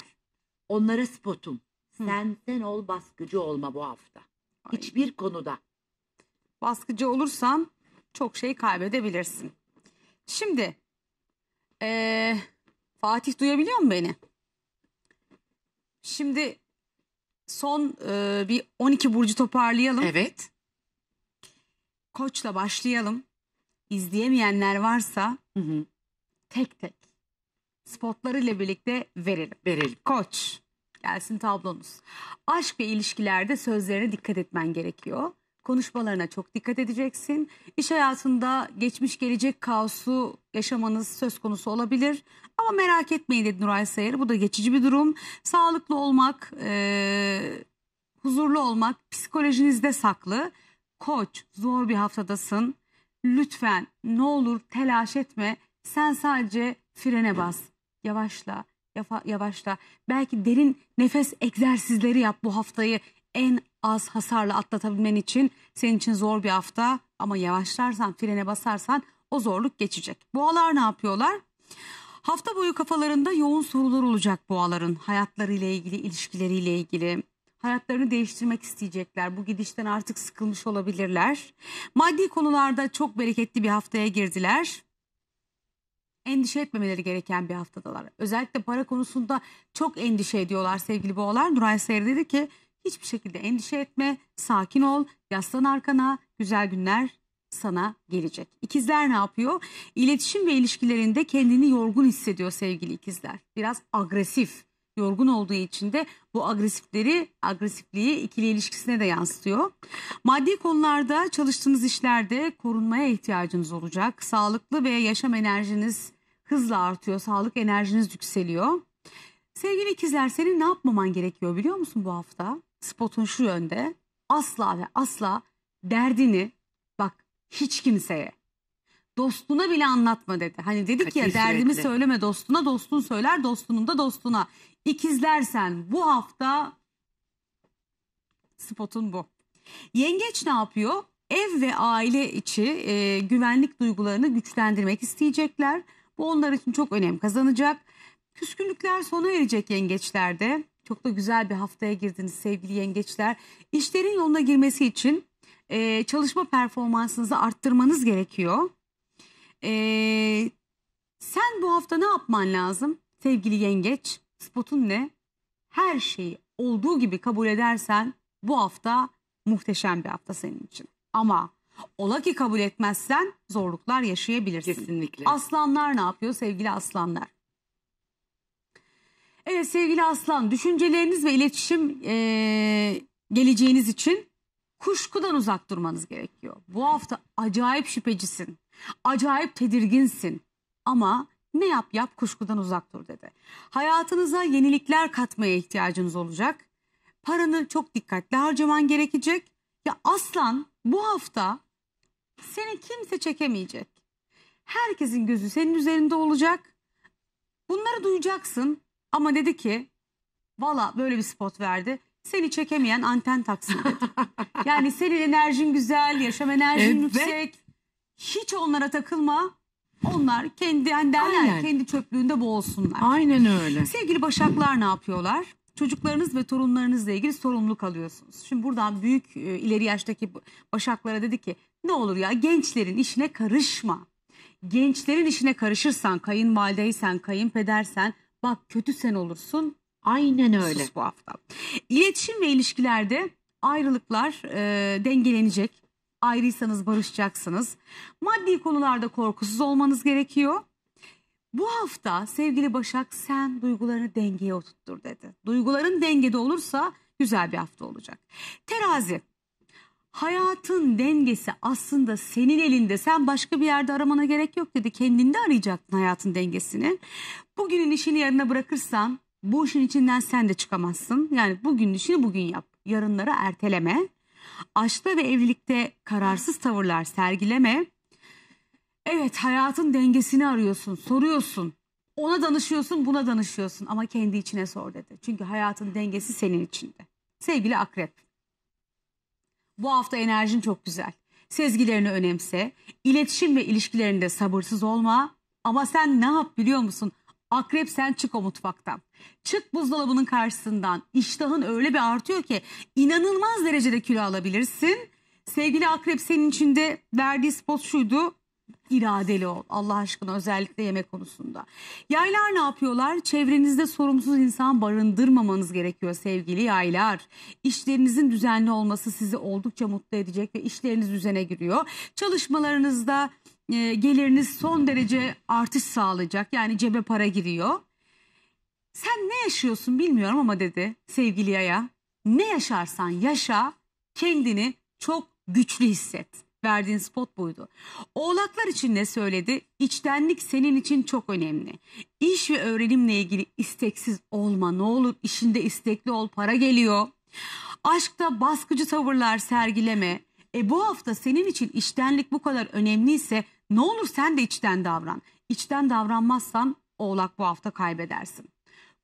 Onlara spotum, Hı. sen sen ol baskıcı olma bu hafta. Ay. Hiçbir konuda. Baskıcı olursan çok şey kaybedebilirsin. Şimdi ee, Fatih duyabiliyor mu beni? Şimdi son e, bir 12 burcu toparlayalım. Evet. Koçla başlayalım. İzleyemeyenler varsa hı hı. tek tek ile birlikte verelim. Verelim. Koç gelsin tablonuz. Aşk ve ilişkilerde sözlerine dikkat etmen gerekiyor. Konuşmalarına çok dikkat edeceksin. İş hayatında geçmiş gelecek kaosu yaşamanız söz konusu olabilir. Ama merak etmeyin dedi Nuray Sayarı. Bu da geçici bir durum. Sağlıklı olmak, e, huzurlu olmak psikolojinizde saklı. Koç zor bir haftadasın. Lütfen ne olur telaş etme. Sen sadece frene bas. Yavaşla, yavaşla. Belki derin nefes egzersizleri yap bu haftayı en az hasarla atlatabilmen için senin için zor bir hafta ama yavaşlarsan, frene basarsan o zorluk geçecek. Boğalar ne yapıyorlar? Hafta boyu kafalarında yoğun sorular olacak boğaların hayatlarıyla ilgili, ilişkileriyle ilgili. Hayatlarını değiştirmek isteyecekler. Bu gidişten artık sıkılmış olabilirler. Maddi konularda çok bereketli bir haftaya girdiler endişe etmemeleri gereken bir haftadalar. Özellikle para konusunda çok endişe ediyorlar sevgili boğalar. Nuray Seyir dedi ki Hiçbir şekilde endişe etme, sakin ol, yaslan arkana, güzel günler sana gelecek. İkizler ne yapıyor? İletişim ve ilişkilerinde kendini yorgun hissediyor sevgili ikizler. Biraz agresif, yorgun olduğu için de bu agresifleri, agresifliği ikili ilişkisine de yansıtıyor. Maddi konularda çalıştığınız işlerde korunmaya ihtiyacınız olacak. Sağlıklı ve yaşam enerjiniz hızla artıyor. Sağlık enerjiniz yükseliyor. Sevgili ikizler senin ne yapmaman gerekiyor biliyor musun bu hafta? spotun şu yönde asla ve asla derdini bak hiç kimseye dostuna bile anlatma dedi. Hani dedik ya Kesinlikle. derdimi söyleme dostuna dostun söyler dostunun da dostuna. İkizler sen bu hafta spotun bu. Yengeç ne yapıyor? Ev ve aile içi e, güvenlik duygularını güçlendirmek isteyecekler. Bu onlar için çok önem kazanacak. Küskünlükler sona erecek yengeçlerde. Çok da güzel bir haftaya girdiniz sevgili yengeçler. İşlerin yoluna girmesi için e, çalışma performansınızı arttırmanız gerekiyor. E, sen bu hafta ne yapman lazım sevgili yengeç? Spotun ne? Her şeyi olduğu gibi kabul edersen bu hafta muhteşem bir hafta senin için. Ama ola ki kabul etmezsen zorluklar yaşayabilirsin. Kesinlikle. Aslanlar ne yapıyor sevgili aslanlar? Evet sevgili Aslan düşünceleriniz ve iletişim e, geleceğiniz için kuşkudan uzak durmanız gerekiyor. Bu hafta acayip şüphecisin, acayip tedirginsin ama ne yap yap kuşkudan uzak dur dedi. Hayatınıza yenilikler katmaya ihtiyacınız olacak. Paranı çok dikkatli harcaman gerekecek. Ya aslan bu hafta seni kimse çekemeyecek. Herkesin gözü senin üzerinde olacak. Bunları duyacaksın ama dedi ki valla böyle bir spot verdi. Seni çekemeyen anten taksın dedi. yani senin enerjin güzel, yaşam enerjin evet. yüksek. Hiç onlara takılma. Onlar kendi yani kendi çöplüğünde boğulsunlar. Aynen öyle. Sevgili Başaklar ne yapıyorlar? Çocuklarınız ve torunlarınızla ilgili sorumluluk alıyorsunuz. Şimdi buradan büyük e, ileri yaştaki Başaklara dedi ki ne olur ya gençlerin işine karışma. Gençlerin işine karışırsan, kayınvalideysen, kayınpedersen Bak kötü sen olursun. Aynen öyle. Sus bu hafta. İletişim ve ilişkilerde ayrılıklar e, dengelenecek. Ayrıysanız barışacaksınız. Maddi konularda korkusuz olmanız gerekiyor. Bu hafta sevgili Başak sen duygularını dengeye oturttur dedi. Duyguların dengede olursa güzel bir hafta olacak. Terazi Hayatın dengesi aslında senin elinde. Sen başka bir yerde aramana gerek yok dedi. Kendinde arayacaktın hayatın dengesini. Bugünün işini yarına bırakırsan bu işin içinden sen de çıkamazsın. Yani bugün işini bugün yap. Yarınları erteleme. Aşkta ve evlilikte kararsız tavırlar sergileme. Evet hayatın dengesini arıyorsun, soruyorsun. Ona danışıyorsun, buna danışıyorsun ama kendi içine sor dedi. Çünkü hayatın dengesi senin içinde. Sevgili akrep. Bu hafta enerjin çok güzel. Sezgilerini önemse, iletişim ve ilişkilerinde sabırsız olma ama sen ne yap biliyor musun? Akrep sen çık o mutfaktan. Çık buzdolabının karşısından. İştahın öyle bir artıyor ki inanılmaz derecede kilo alabilirsin. Sevgili akrep senin içinde verdiği spot şuydu iradeli ol. Allah aşkına özellikle yemek konusunda. Yaylar ne yapıyorlar? Çevrenizde sorumsuz insan barındırmamanız gerekiyor sevgili yaylar. İşlerinizin düzenli olması sizi oldukça mutlu edecek ve işleriniz düzene giriyor. Çalışmalarınızda e, geliriniz son derece artış sağlayacak. Yani cebe para giriyor. Sen ne yaşıyorsun bilmiyorum ama dedi sevgili Yaya. Ne yaşarsan yaşa kendini çok güçlü hisset verdiğin spot buydu. Oğlaklar için ne söyledi? İçtenlik senin için çok önemli. İş ve öğrenimle ilgili isteksiz olma ne olur işinde istekli ol para geliyor. Aşkta baskıcı tavırlar sergileme. E bu hafta senin için içtenlik bu kadar önemliyse ne olur sen de içten davran. İçten davranmazsan oğlak bu hafta kaybedersin.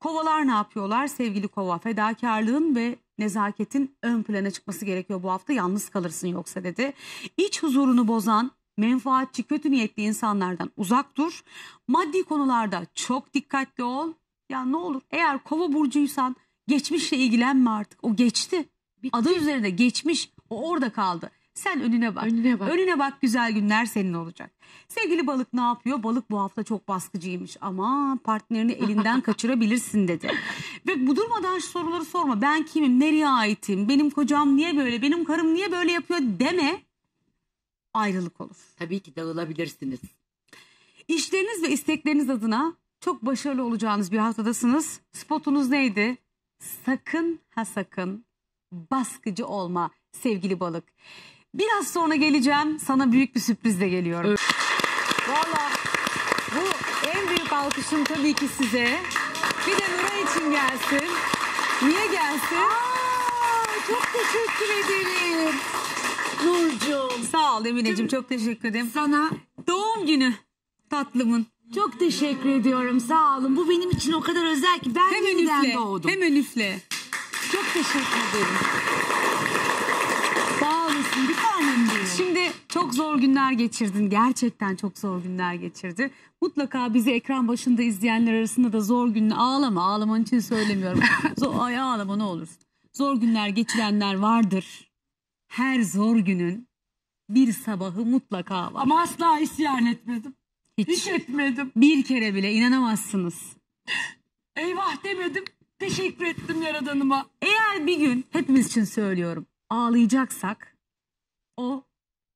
Kovalar ne yapıyorlar? Sevgili kova fedakarlığın ve nezaketin ön plana çıkması gerekiyor bu hafta yalnız kalırsın yoksa dedi. İç huzurunu bozan menfaatçi kötü niyetli insanlardan uzak dur. Maddi konularda çok dikkatli ol. Ya ne olur eğer kova burcuysan geçmişle ilgilenme artık o geçti. Bitti. Adı üzerinde geçmiş o orada kaldı. Sen önüne bak. Önüne bak. Önüne bak güzel günler senin olacak. Sevgili balık ne yapıyor? Balık bu hafta çok baskıcıymış. Ama partnerini elinden kaçırabilirsin dedi. Ve bu durmadan şu soruları sorma. Ben kimim? Nereye aitim? Benim kocam niye böyle? Benim karım niye böyle yapıyor? Deme. Ayrılık olur. Tabii ki dağılabilirsiniz. İşleriniz ve istekleriniz adına çok başarılı olacağınız bir haftadasınız. Spotunuz neydi? Sakın ha sakın baskıcı olma sevgili balık. Biraz sonra geleceğim. Sana büyük bir sürprizle geliyorum. Evet. Valla bu en büyük alkışım tabii ki size. Bir de Nuray için gelsin. Niye gelsin? Aa, çok teşekkür ederim. Nurcuğum. Sağ ol Emineciğim çok teşekkür ederim. Sana doğum günü tatlımın. Çok teşekkür ediyorum sağ olun. Bu benim için o kadar özel ki ben hem yeniden üfle, doğdum. Hem üfle. Çok teşekkür ederim. Bir tanem diyorum. Şimdi çok zor günler geçirdin. Gerçekten çok zor günler geçirdi. Mutlaka bizi ekran başında izleyenler arasında da zor günler ağlama ağlaman için söylemiyorum. zor, ay ağlama ne olursun. Zor günler geçirenler vardır. Her zor günün bir sabahı mutlaka var. Ama asla isyan etmedim. Hiç, Hiç etmedim. Bir kere bile inanamazsınız. Eyvah demedim. Teşekkür ettim yaradanıma. Eğer bir gün hepimiz için söylüyorum ağlayacaksak o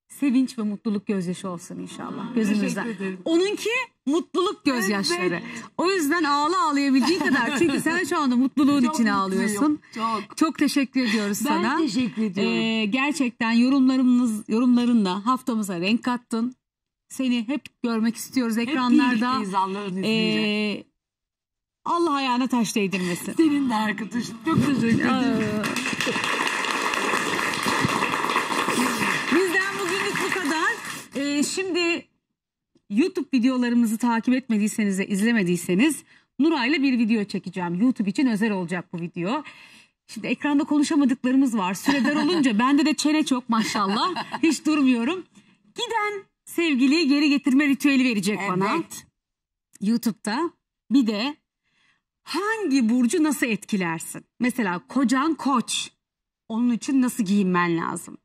sevinç ve mutluluk gözyaşı olsun inşallah gözümüzden. Teşekkür ederim. Onunki mutluluk gözyaşları. Evet. O yüzden ağla ağlayabildiği kadar. Çünkü sen şu anda mutluluğun Çok içine mutluyum, ağlıyorsun. Çok. Çok teşekkür ediyoruz ben sana. Ben teşekkür ediyorum. Ee, gerçekten yorumlarımız, yorumlarınla haftamıza renk kattın. Seni hep görmek istiyoruz ekranlarda. Hep birlikteyiz Allah'ın ee, izniyle. Ee, Allah ayağına taş değdirmesin. Senin de arkadaşın. Çok teşekkür ederim. şimdi YouTube videolarımızı takip etmediyseniz de izlemediyseniz Nuray'la bir video çekeceğim. YouTube için özel olacak bu video. Şimdi ekranda konuşamadıklarımız var. Süre olunca bende de çene çok maşallah. Hiç durmuyorum. Giden sevgiliyi geri getirme ritüeli verecek evet. bana. YouTube'da bir de hangi burcu nasıl etkilersin? Mesela kocan koç. Onun için nasıl giyinmen lazım?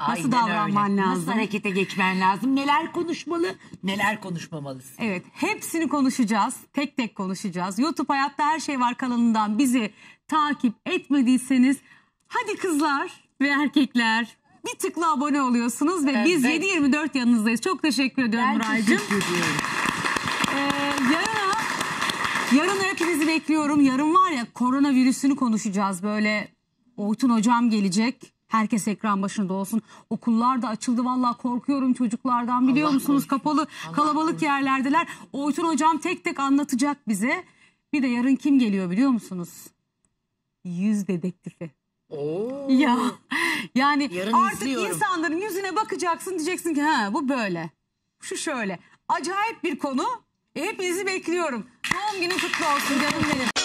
Nasıl Aynen davranman öyle. lazım? Nasıl harekete geçmen lazım? Neler konuşmalı, neler konuşmamalısın? Evet, hepsini konuşacağız. Tek tek konuşacağız. YouTube Hayatta Her Şey Var kanalından bizi takip etmediyseniz hadi kızlar ve erkekler bir tıkla abone oluyorsunuz ve biz Evet. 7-24 yanınızdayız. Çok teşekkür ediyorum Buray'cığım. teşekkür ediyorum. Ee, yarın hepinizi bekliyorum. Yarın var ya koronavirüsünü konuşacağız böyle. Oytun hocam gelecek. Herkes ekran başında olsun. Okullar da açıldı. Vallahi korkuyorum çocuklardan biliyor Allah musunuz? Korusun. Kapalı Allah kalabalık korusun. yerlerdeler. Oytun hocam tek tek anlatacak bize. Bir de yarın kim geliyor biliyor musunuz? Yüz dedektifi. Oo. Ya yani yarın artık izliyorum. insanların yüzüne bakacaksın diyeceksin ki ha bu böyle. Şu şöyle. Acayip bir konu. E, hepinizi bekliyorum. Doğum günü kutlu olsun canım benim.